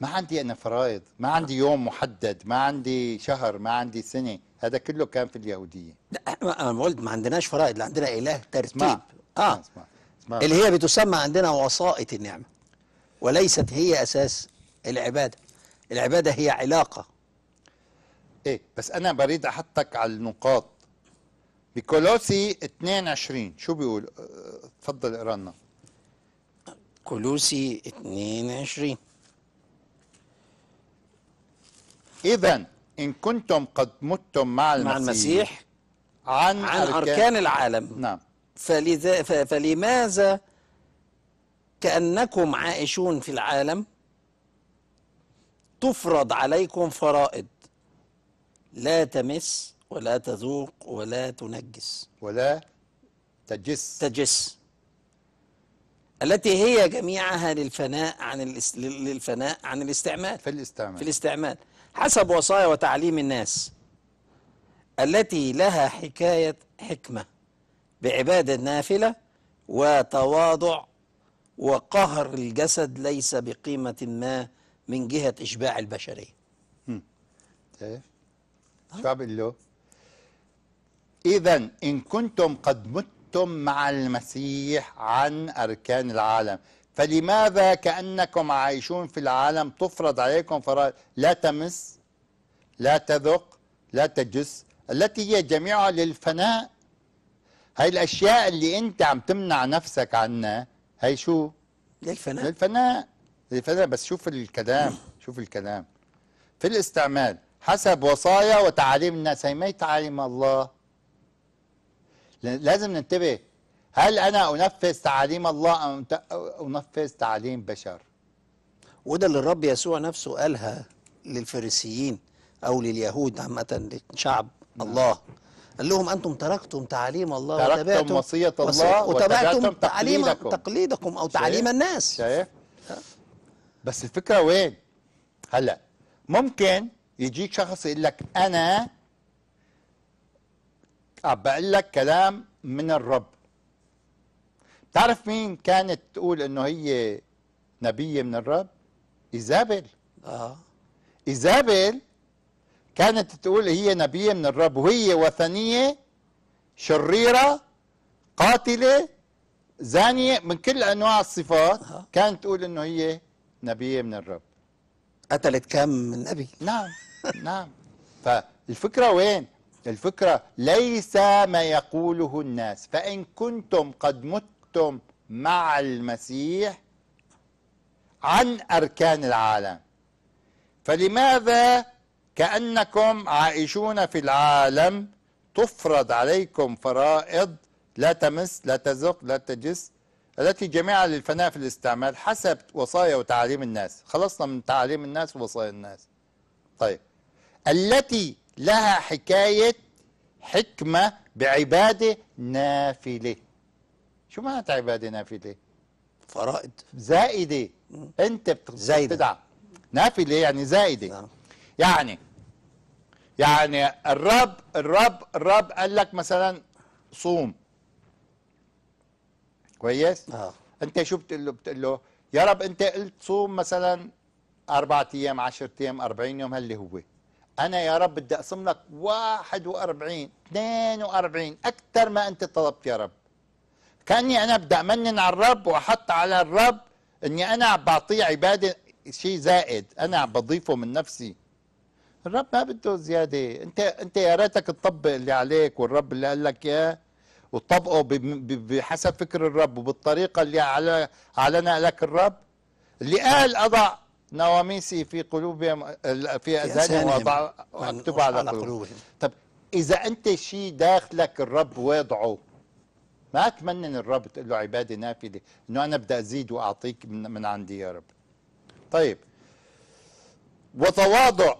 ما عندي أنا فرائض ما عندي يوم محدد ما عندي شهر ما عندي سنة هذا كله كان في اليهودية لا أنا قلت ما عندناش فرائض لا عندنا إله ترتيب اسمع. آه اسمع. اسمع. اللي هي بتسمى عندنا وسائط النعمة وليست هي أساس العبادة العبادة هي علاقة ايه بس انا بريد احطك على النقاط بكولوسي 22 شو بيقول أه، تفضل اقرا لنا كولوسي 22 اذا ان كنتم قد متم مع المسيح, مع المسيح عن, عن أركان, اركان العالم نعم فلذا فلماذا كانكم عائشون في العالم تفرض عليكم فرائض لا تمس ولا تذوق ولا تنجس ولا تجس تجس التي هي جميعها للفناء عن للفناء عن الاستعمال في الاستعمال في الاستعمال حسب وصايا وتعليم الناس التي لها حكاية حكمة بعبادة نافلة وتواضع وقهر الجسد ليس بقيمة ما من جهة إشباع البشرية. شو عم بقول له؟ إذا إن كنتم قد متم مع المسيح عن أركان العالم فلماذا كأنكم عايشون في العالم تفرض عليكم فرائض لا تمس لا تذق لا تجس التي هي جميعها للفناء هاي الأشياء اللي أنت عم تمنع نفسك عنها هاي شو؟ للفناء للفناء للفناء بس شوف الكلام شوف الكلام في الاستعمال حسب وصايا وتعاليم الناس هي ما هي تعاليم الله لازم ننتبه هل انا انفذ تعاليم الله ام انفذ تعاليم بشر وده اللي الرب يسوع نفسه قالها للفريسيين او لليهود عامه شعب نعم. الله قال لهم انتم تركتم تعاليم الله تركتم وتبعتم وصيه الله وتبعتم تعليم تقليدكم, تقليدكم او تعليم الناس شايف بس الفكره وين هلا ممكن يجيك شخص يقول لك أنا بقول لك كلام من الرب تعرف مين كانت تقول انه هي نبيه من الرب ايزابل اه ايزابل كانت تقول هي نبيه من الرب وهي وثنيه شريره قاتله زانيه من كل انواع الصفات آه. كانت تقول انه هي نبيه من الرب قتلت من نبي نعم نعم فالفكرة وين الفكرة ليس ما يقوله الناس فإن كنتم قد متم مع المسيح عن أركان العالم فلماذا كأنكم عائشون في العالم تفرض عليكم فرائض لا تمس لا تزق لا تجس التي جميعها للفناء في الاستعمال حسب وصايا وتعاليم الناس خلصنا من تعاليم الناس ووصايا الناس طيب التي لها حكاية حكمة بعبادة نافلة شو معنى عبادة نافلة فرائض زائدة انت بتدعى نافلة يعني زائدة نعم. يعني يعني الرب الرب الرب قال لك مثلا صوم كويس آه. انت شو بتقول له بتقول له يا رب انت قلت صوم مثلا أربعة أيام 10 أيام 40 يوم هاللي هو أنا يا رب بدي أقسم لك 41 42 أكثر ما أنت طلبت يا رب كأني أنا بدي أمنن على الرب وأحط على الرب أني أنا عم بعطيه عبادة شيء زائد أنا عم بضيفه من نفسي الرب ما بده زيادة أنت أنت يا ريتك تطبق اللي عليك والرب اللي قال لك إياه وطبقه بحسب فكر الرب وبالطريقة اللي أعلنها لك الرب اللي نعم. قال أضع نواميسي في قلوبهم في أذهانهم وأضع أكتب على قلوبهم طب إذا أنت شيء داخلك الرب واضعه ما تمنن الرب تقول له عبادة نافله أنه أنا بدي أزيد وأعطيك من, من عندي يا رب طيب وتواضع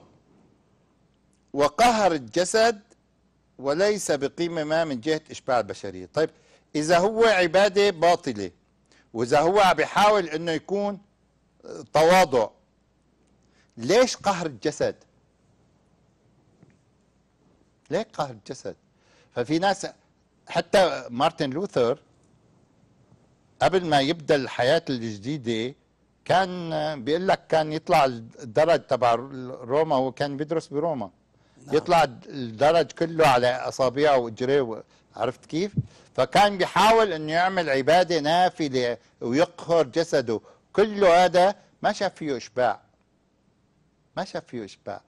وقهر الجسد وليس بقيمة ما من جهة إشباع البشرية طيب إذا هو عبادة باطلة وإذا هو عم بيحاول أنه يكون آه، تواضع ليش قهر الجسد ليش قهر الجسد ففي ناس حتى مارتن لوثر قبل ما يبدا الحياه الجديده كان آه، بيقول لك كان يطلع الدرج تبع روما هو كان بيدرس بروما نعم. يطلع الدرج كله على اصابعه واجريه عرفت كيف؟ فكان بيحاول انه يعمل عباده نافله ويقهر جسده كله هذا ما شاف فيه اشباع ما شاف فيه اشباع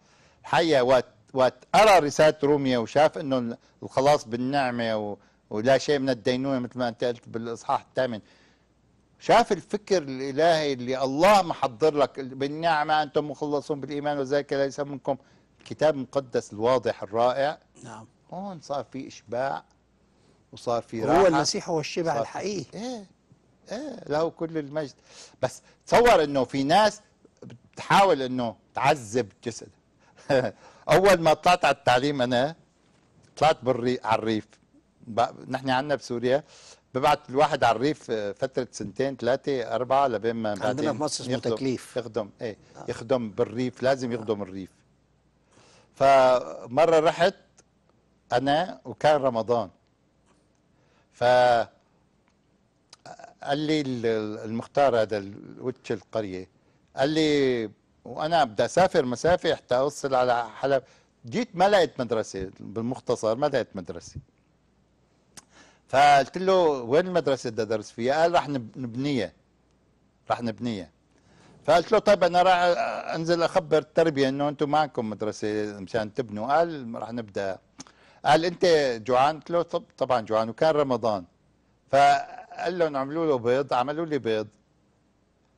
حيا وقت وقت قرا رساله روميا وشاف انه الخلاص بالنعمه ولا شيء من الدينونه مثل ما انت قلت بالاصحاح الثامن شاف الفكر الالهي اللي الله محضر لك بالنعمه انتم مخلصون بالايمان وذلك ليس منكم الكتاب المقدس الواضح الرائع نعم هون صار في إشباع وصار في راحة هو المسيح هو الشبع الحقيقي إيه إيه له كل المجد بس تصور إنه في ناس بتحاول إنه تعذب جسد أول ما طلعت على التعليم أنا طلعت بالري على الريف نحن عندنا بسوريا ببعت الواحد على الريف آه، فترة سنتين ثلاثة أربعة لبين ما عندنا في مصر اسمه تكليف يخدم إيه آه. يخدم بالريف لازم يخدم الريف فمرة رحت أنا وكان رمضان ف قال لي المختار هذا وجه القرية قال لي وأنا بدي أسافر مسافة حتى أوصل على حلب جيت ما لقيت مدرسة بالمختصر ما لقيت مدرسة فقلت له وين المدرسة بدي أدرس فيها؟ قال رح نبنيها رح نبنيها فقلت له طيب انا راح انزل اخبر التربيه انه انتم معكم مدرسه مشان تبنوا قال راح نبدا قال انت جوعان قلت له طب طبعا جوعان وكان رمضان فقال لهم عملوا له بيض عملوا لي بيض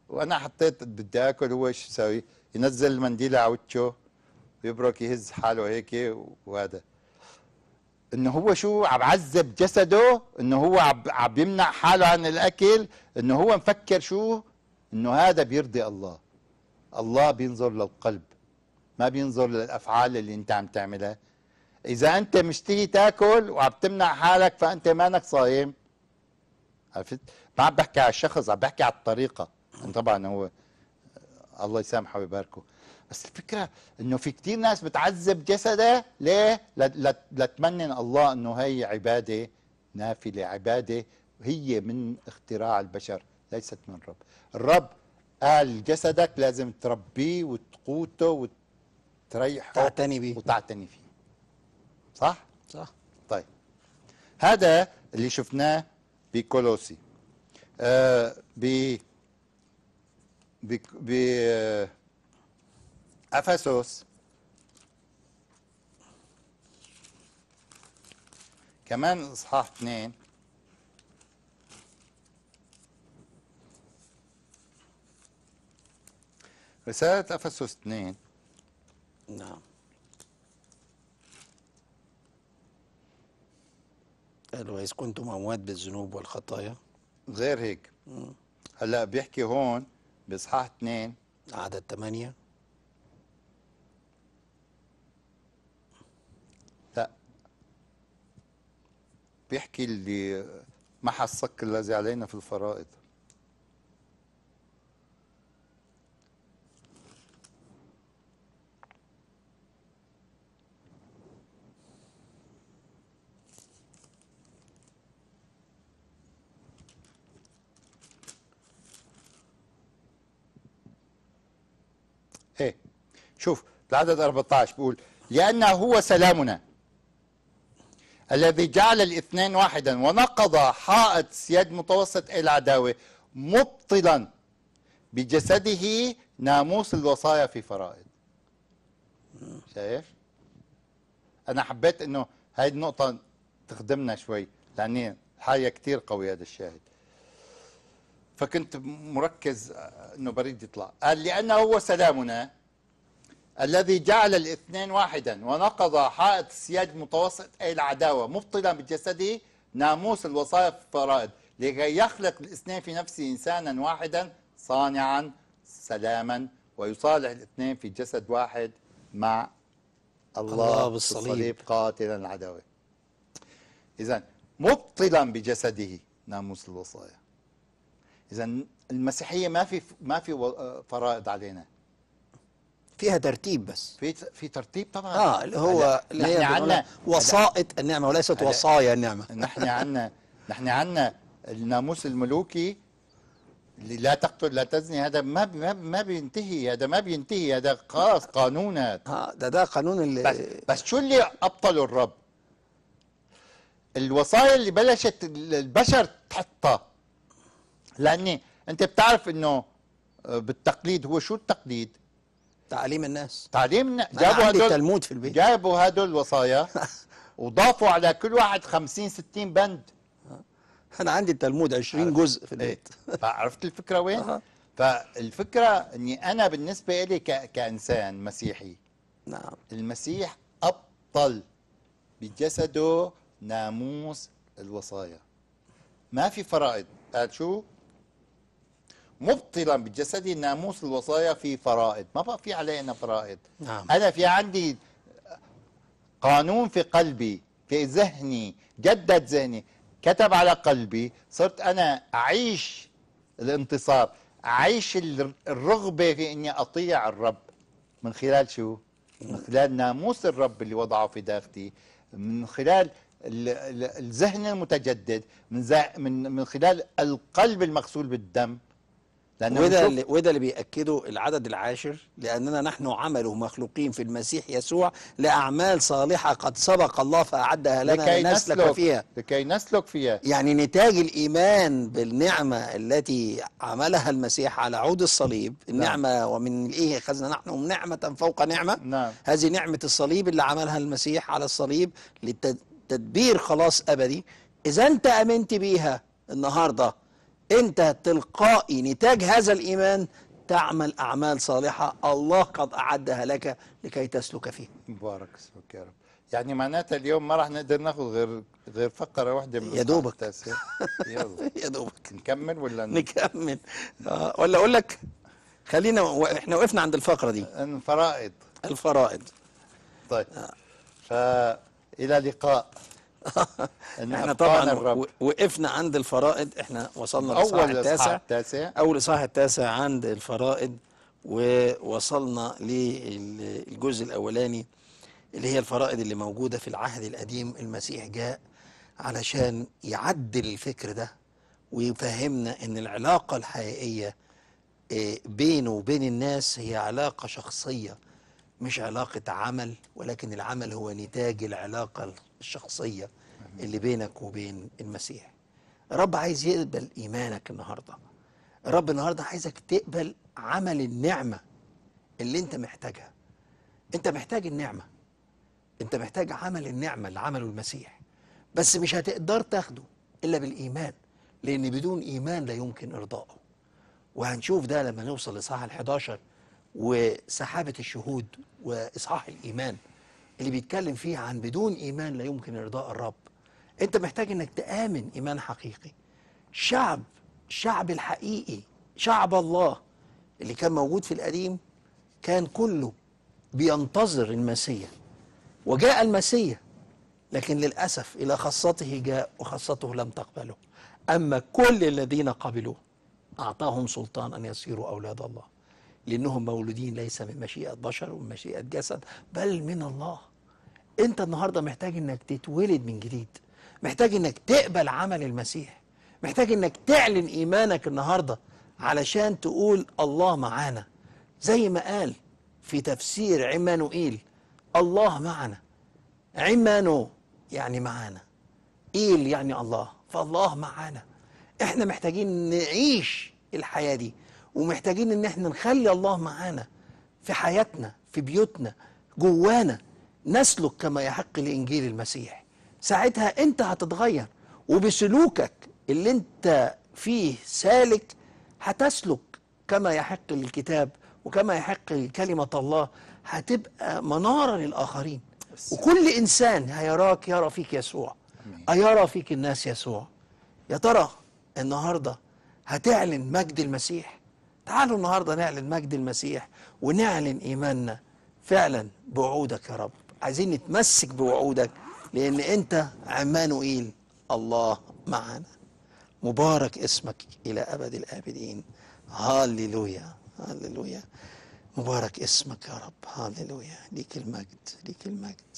وانا حطيت بدي اكل هو شو يسوي ينزل المنديل على وجهه ويبرك يهز حاله هيك وهذا انه هو شو عم عذب جسده انه هو عم عم يمنع حاله عن الاكل انه هو مفكر شو انه هذا بيرضي الله الله بينظر للقلب ما بينظر للافعال اللي انت عم تعملها اذا انت مشتهي تاكل وعم تمنع حالك فانت مانك صايم عرفت ما عم بحكي على الشخص عم بحكي على الطريقه طبعا هو الله يسامحه ويباركه بس الفكره انه في كثير ناس بتعذب جسدها ليه لتمنن الله انه هي عباده نافله عباده هي من اختراع البشر ليست من رب الرب قال جسدك لازم تربيه وتقوته وتريحه تعتني بيه وتعتني فيه صح؟ صح طيب هذا اللي شفناه بكولوسي آه ب ب ب آه، افسوس كمان اصحاح اثنين رسالة أفسس 2 نعم قال وإذ كنتم أموات بالذنوب والخطايا غير هيك هلا بيحكي هون بإصحاح 2 عدد 8 لا بيحكي اللي محى الصك الذي علينا في الفرائض ايه شوف العدد 14 بيقول لأنه هو سلامنا الذي جعل الاثنين واحدا ونقض حائط سياد متوسط العداوة مبطلا بجسده ناموس الوصايا في فرائض شايف أنا حبيت أنه هاي النقطة تخدمنا شوي لأني حاجه كثير قوي هذا الشاهد فكنت مركز أنه بريد يطلع قال لأنه هو سلامنا الذي جعل الاثنين واحدا ونقض حائط السياج المتوسط أي العداوة مبطلا بجسده ناموس الوصايا في الفرائض لكي يخلق الاثنين في نفسه إنسانا واحدا صانعا سلاما ويصالح الاثنين في جسد واحد مع الله, الله بالصليب قاتلا العداوة إذا مبطلا بجسده ناموس الوصايا اذا المسيحيه ما في ما في آه، فرائض علينا فيها ترتيب بس في في ترتيب طبعا اه اللي هو اللي نحن عندنا وسائط النعمه وليست وصايا النعمه نحن عندنا نحن عندنا الناموس الملوكي اللي لا تقتل لا تزني هذا ما بي ما بينتهي هذا ما بينتهي هذا خلاص قانون هذا اه ده ده قانون اللي بس, بس شو اللي ابطله الرب؟ الوصايا اللي بلشت البشر تحطها لاني أنت بتعرف أنه آه، بالتقليد هو شو التقليد؟ تعليم الناس تعليم الناس جابوا هدول تلمود في البيت جابوا هدول الوصايا وضافوا على كل واحد 50 60 بند انا عندي التلمود 20 جزء في البيت إيه. عرفت الفكره وين؟ فالفكره اني انا بالنسبه لي ك... كانسان مسيحي نعم المسيح ابطل بجسده ناموس الوصايا ما في فرائض قال شو؟ مبطلا بالجسد ناموس الوصايا في فرائض ما بقى في علينا فرائض نعم. أنا في عندي قانون في قلبي في ذهني جدد ذهني كتب على قلبي صرت أنا أعيش الانتصار أعيش الرغبة في أني أطيع الرب من خلال شو؟ من خلال ناموس الرب اللي وضعه في داخلي من خلال الذهن المتجدد من من من خلال القلب المغسول بالدم لأن وده, اللي وده اللي بيأكده العدد العاشر لأننا نحن عمل مخلوقين في المسيح يسوع لأعمال صالحة قد سبق الله فأعدها لنا لكي نسلك فيها لكي نسلك فيها يعني نتاج الإيمان بالنعمة التي عملها المسيح على عود الصليب نعم. النعمة نعم. ومن إيه أخذنا نحن نعمة فوق نعمة نعم. هذه نعمة الصليب اللي عملها المسيح على الصليب لتدبير خلاص أبدي إذا أنت أمنت بيها النهارده أنت تلقائي نتاج هذا الإيمان تعمل أعمال صالحة الله قد أعدها لك لكي تسلك فيها مبارك اسمك يا رب يعني معناتها اليوم ما راح نقدر ناخذ غير غير فقره واحده من يا دوبك يلا يا دوبك نكمل ولا نكمل آه ولا اقول لك خلينا و... احنا وقفنا عند الفقره دي الفرائض الفرائض طيب آه. ف الى لقاء احنا طبعا وقفنا عند الفرائض احنا وصلنا اول الاصحاح التاسع اول صحاح التاسع عند الفرائض ووصلنا للجزء الاولاني اللي هي الفرائض اللي موجوده في العهد القديم المسيح جاء علشان يعدل الفكر ده ويفهمنا ان العلاقه الحقيقيه آه، بينه وبين الناس هي علاقه شخصيه مش علاقه عمل ولكن العمل هو نتاج العلاقه الشخصية اللي بينك وبين المسيح رب عايز يقبل إيمانك النهاردة رب النهاردة عايزك تقبل عمل النعمة اللي انت محتاجها انت محتاج النعمة انت محتاج عمل النعمة اللي عمله المسيح بس مش هتقدر تاخده إلا بالإيمان لأن بدون إيمان لا يمكن إرضائه وهنشوف ده لما نوصل لصح ال 11 وسحابة الشهود وإصحاح الإيمان اللي بيتكلم فيه عن بدون إيمان لا يمكن إرضاء الرب أنت محتاج أنك تآمن إيمان حقيقي شعب الشعب الحقيقي شعب الله اللي كان موجود في القديم كان كله بينتظر المسيا وجاء المسيا لكن للأسف إلى خاصته جاء وخاصته لم تقبله أما كل الذين قبلوه أعطاهم سلطان أن يصيروا أولاد الله لأنهم مولودين ليس من مشيئة بشر ومن مشيئة جسد بل من الله انت النهارده محتاج انك تتولد من جديد محتاج انك تقبل عمل المسيح محتاج انك تعلن ايمانك النهارده علشان تقول الله معانا زي ما قال في تفسير عمانوئيل الله معنا عمانو يعني معانا ايل يعني الله فالله معانا احنا محتاجين نعيش الحياه دي ومحتاجين ان احنا نخلي الله معانا في حياتنا في بيوتنا جوانا نسلك كما يحق لإنجيل المسيح ساعتها أنت هتتغير وبسلوكك اللي أنت فيه سالك هتسلك كما يحق للكتاب وكما يحق لكلمة الله هتبقى منارة للآخرين وكل إنسان هيراك يرى فيك يسوع أيرى فيك الناس يسوع يا ترى النهاردة هتعلن مجد المسيح تعالوا النهاردة نعلن مجد المسيح ونعلن إيماننا فعلا بعودك يا رب عايزين نتمسك بوعودك لأن أنت عمانوئيل الله معنا مبارك اسمك إلى أبد الآبدين هاللويا هاللويا مبارك اسمك يا رب هاللويا ليك المجد ليك المجد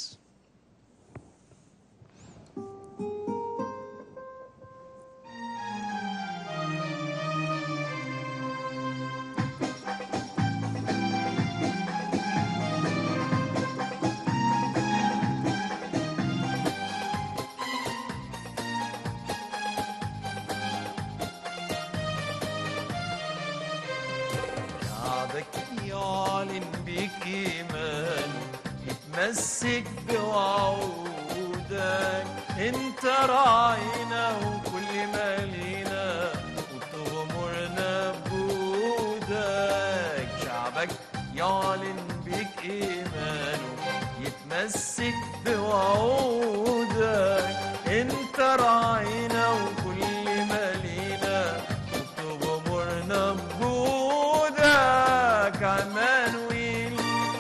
تراعينا وكل ما لينا وطموعنا بودك شعبك يعلن بيك ايمانه يتمسك بوعودك انت راعينا وكل ما لينا وطموعنا بودك عمانويل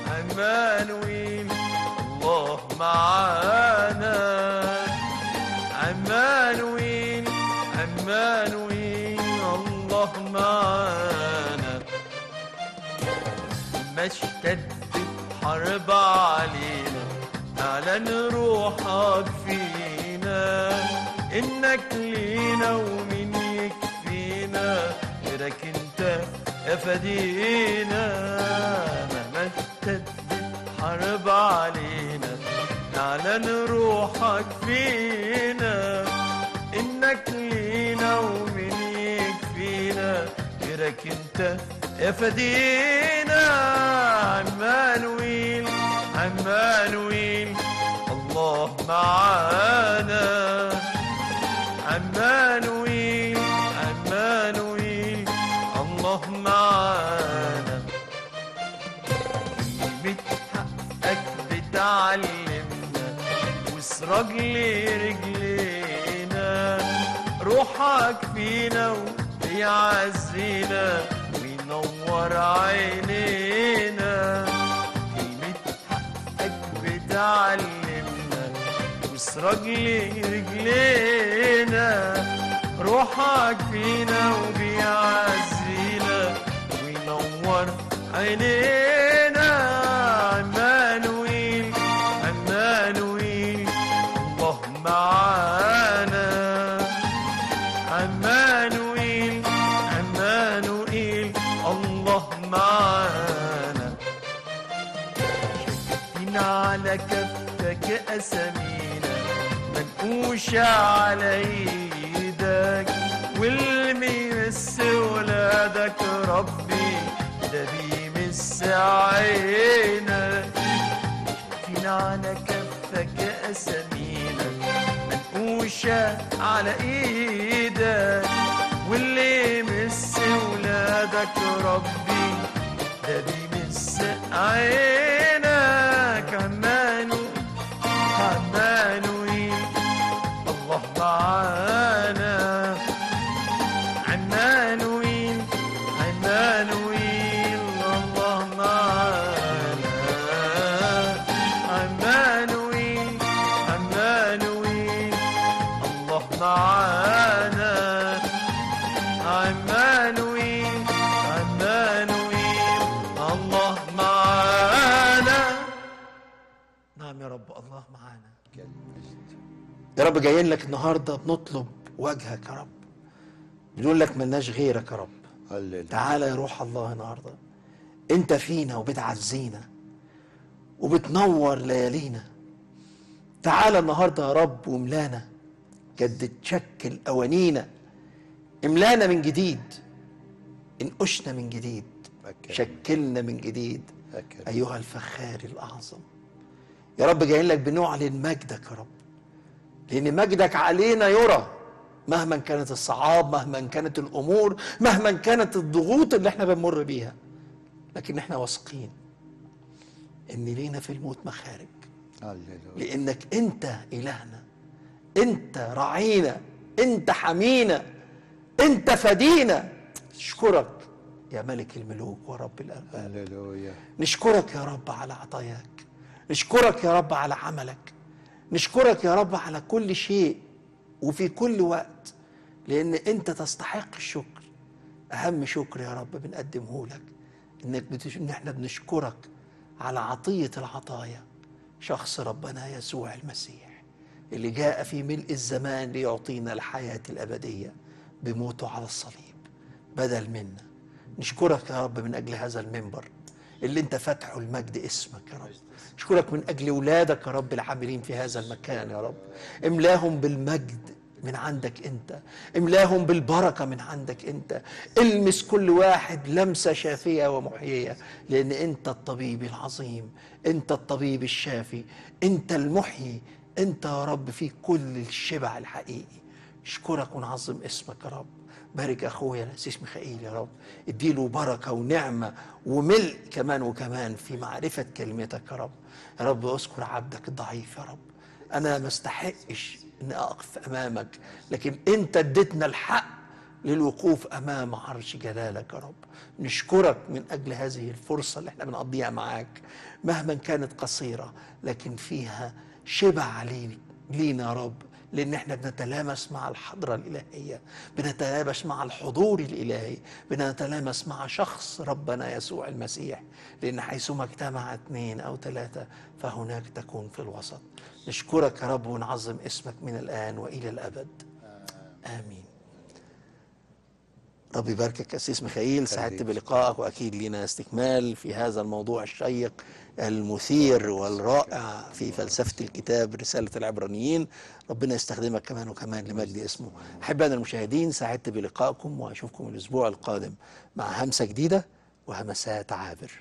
عمانويل الله معاك لما اشتدت حرب علينا تعالى نروحك فينا انك لينا ومين يكفينا غيرك انت افادينا مهما اشتدت حرب علينا تعالى نروحك فينا انك لينا ومين يكفينا غيرك انت فدينا عمانويل عمانويل الله معانا عمانويل عمانويل الله معانا قيمة حقك بتعلمنا وسراج لرجلينا روحك فينا وبيعزينا نور عينينا كلمة حقك بتعلمنا وسراج لرجلينا روحك فينا وبيعزينا وينور عينينا عمانويل عمانويل اللهم على كفك أسامينا منقوشة على إيدك واللي مس ولادك ربي ده بيمس عينك فينا على كفك أسامينا منقوشة على إيدك واللي يمس ولادك ربي ده بيمس عينك ben رب جايين لك النهارده بنطلب وجهك يا رب بنقول لك ملناش غيرك يا رب تعالى يا روح الله النهارده انت فينا وبتعزينا وبتنور ليالينا تعالى النهارده يا رب واملانا جدد شكل قوانينا املانا من جديد انقشنا من جديد أكيد. شكلنا من جديد أكيد. ايها الفخار الاعظم يا رب جايين لك بنعلن مجدك يا رب لأن مجدك علينا يرى مهما كانت الصعاب مهما كانت الأمور مهما كانت الضغوط اللي احنا بنمر بيها لكن احنا واثقين ان لينا في الموت مخارج لانك انت الهنا انت راعينا انت حمينا انت فدينا نشكرك يا ملك الملوك ورب الارباب نشكرك يا رب على عطاياك نشكرك يا رب على عملك نشكرك يا رب على كل شيء وفي كل وقت لأن أنت تستحق الشكر أهم شكر يا رب بنقدمه لك إنك بتش... إن إحنا بنشكرك على عطية العطايا شخص ربنا يسوع المسيح اللي جاء في ملء الزمان ليعطينا الحياة الأبدية بموته على الصليب بدل منا نشكرك يا رب من أجل هذا المنبر اللي انت فاتحه المجد اسمك يا رب اشكرك من اجل اولادك يا رب العاملين في هذا المكان يا رب املاهم بالمجد من عندك انت املاهم بالبركه من عندك انت المس كل واحد لمسه شافيه ومحييه لان انت الطبيب العظيم انت الطبيب الشافي انت المحيي انت يا رب في كل الشبع الحقيقي اشكرك ونعظم اسمك يا رب بارك اخويا الاسيس ميخائيل يا رب اديله بركه ونعمه وملء كمان وكمان في معرفه كلمتك يا رب يا رب اذكر عبدك الضعيف يا رب انا ما استحقش ان اقف امامك لكن انت اديتنا الحق للوقوف امام عرش جلالك يا رب نشكرك من اجل هذه الفرصه اللي احنا بنقضيها معاك مهما كانت قصيره لكن فيها شبع علينا لينا يا رب لأن احنا بنتلامس مع الحضرة الإلهية بنتلامس مع الحضور الإلهي بنتلامس مع شخص ربنا يسوع المسيح لأن حيثما اجتمع اثنين أو ثلاثة فهناك تكون في الوسط نشكرك يا رب ونعظم اسمك من الآن وإلى الأبد آمين رب يباركك قسيس ميخائيل سعدت بلقائك واكيد لنا استكمال في هذا الموضوع الشيق المثير والرائع في فلسفه الكتاب رساله العبرانيين ربنا يستخدمك كمان وكمان لمجد اسمه أحبائنا المشاهدين سعدت بلقائكم وأشوفكم الأسبوع القادم مع همسة جديدة وهمسات عابر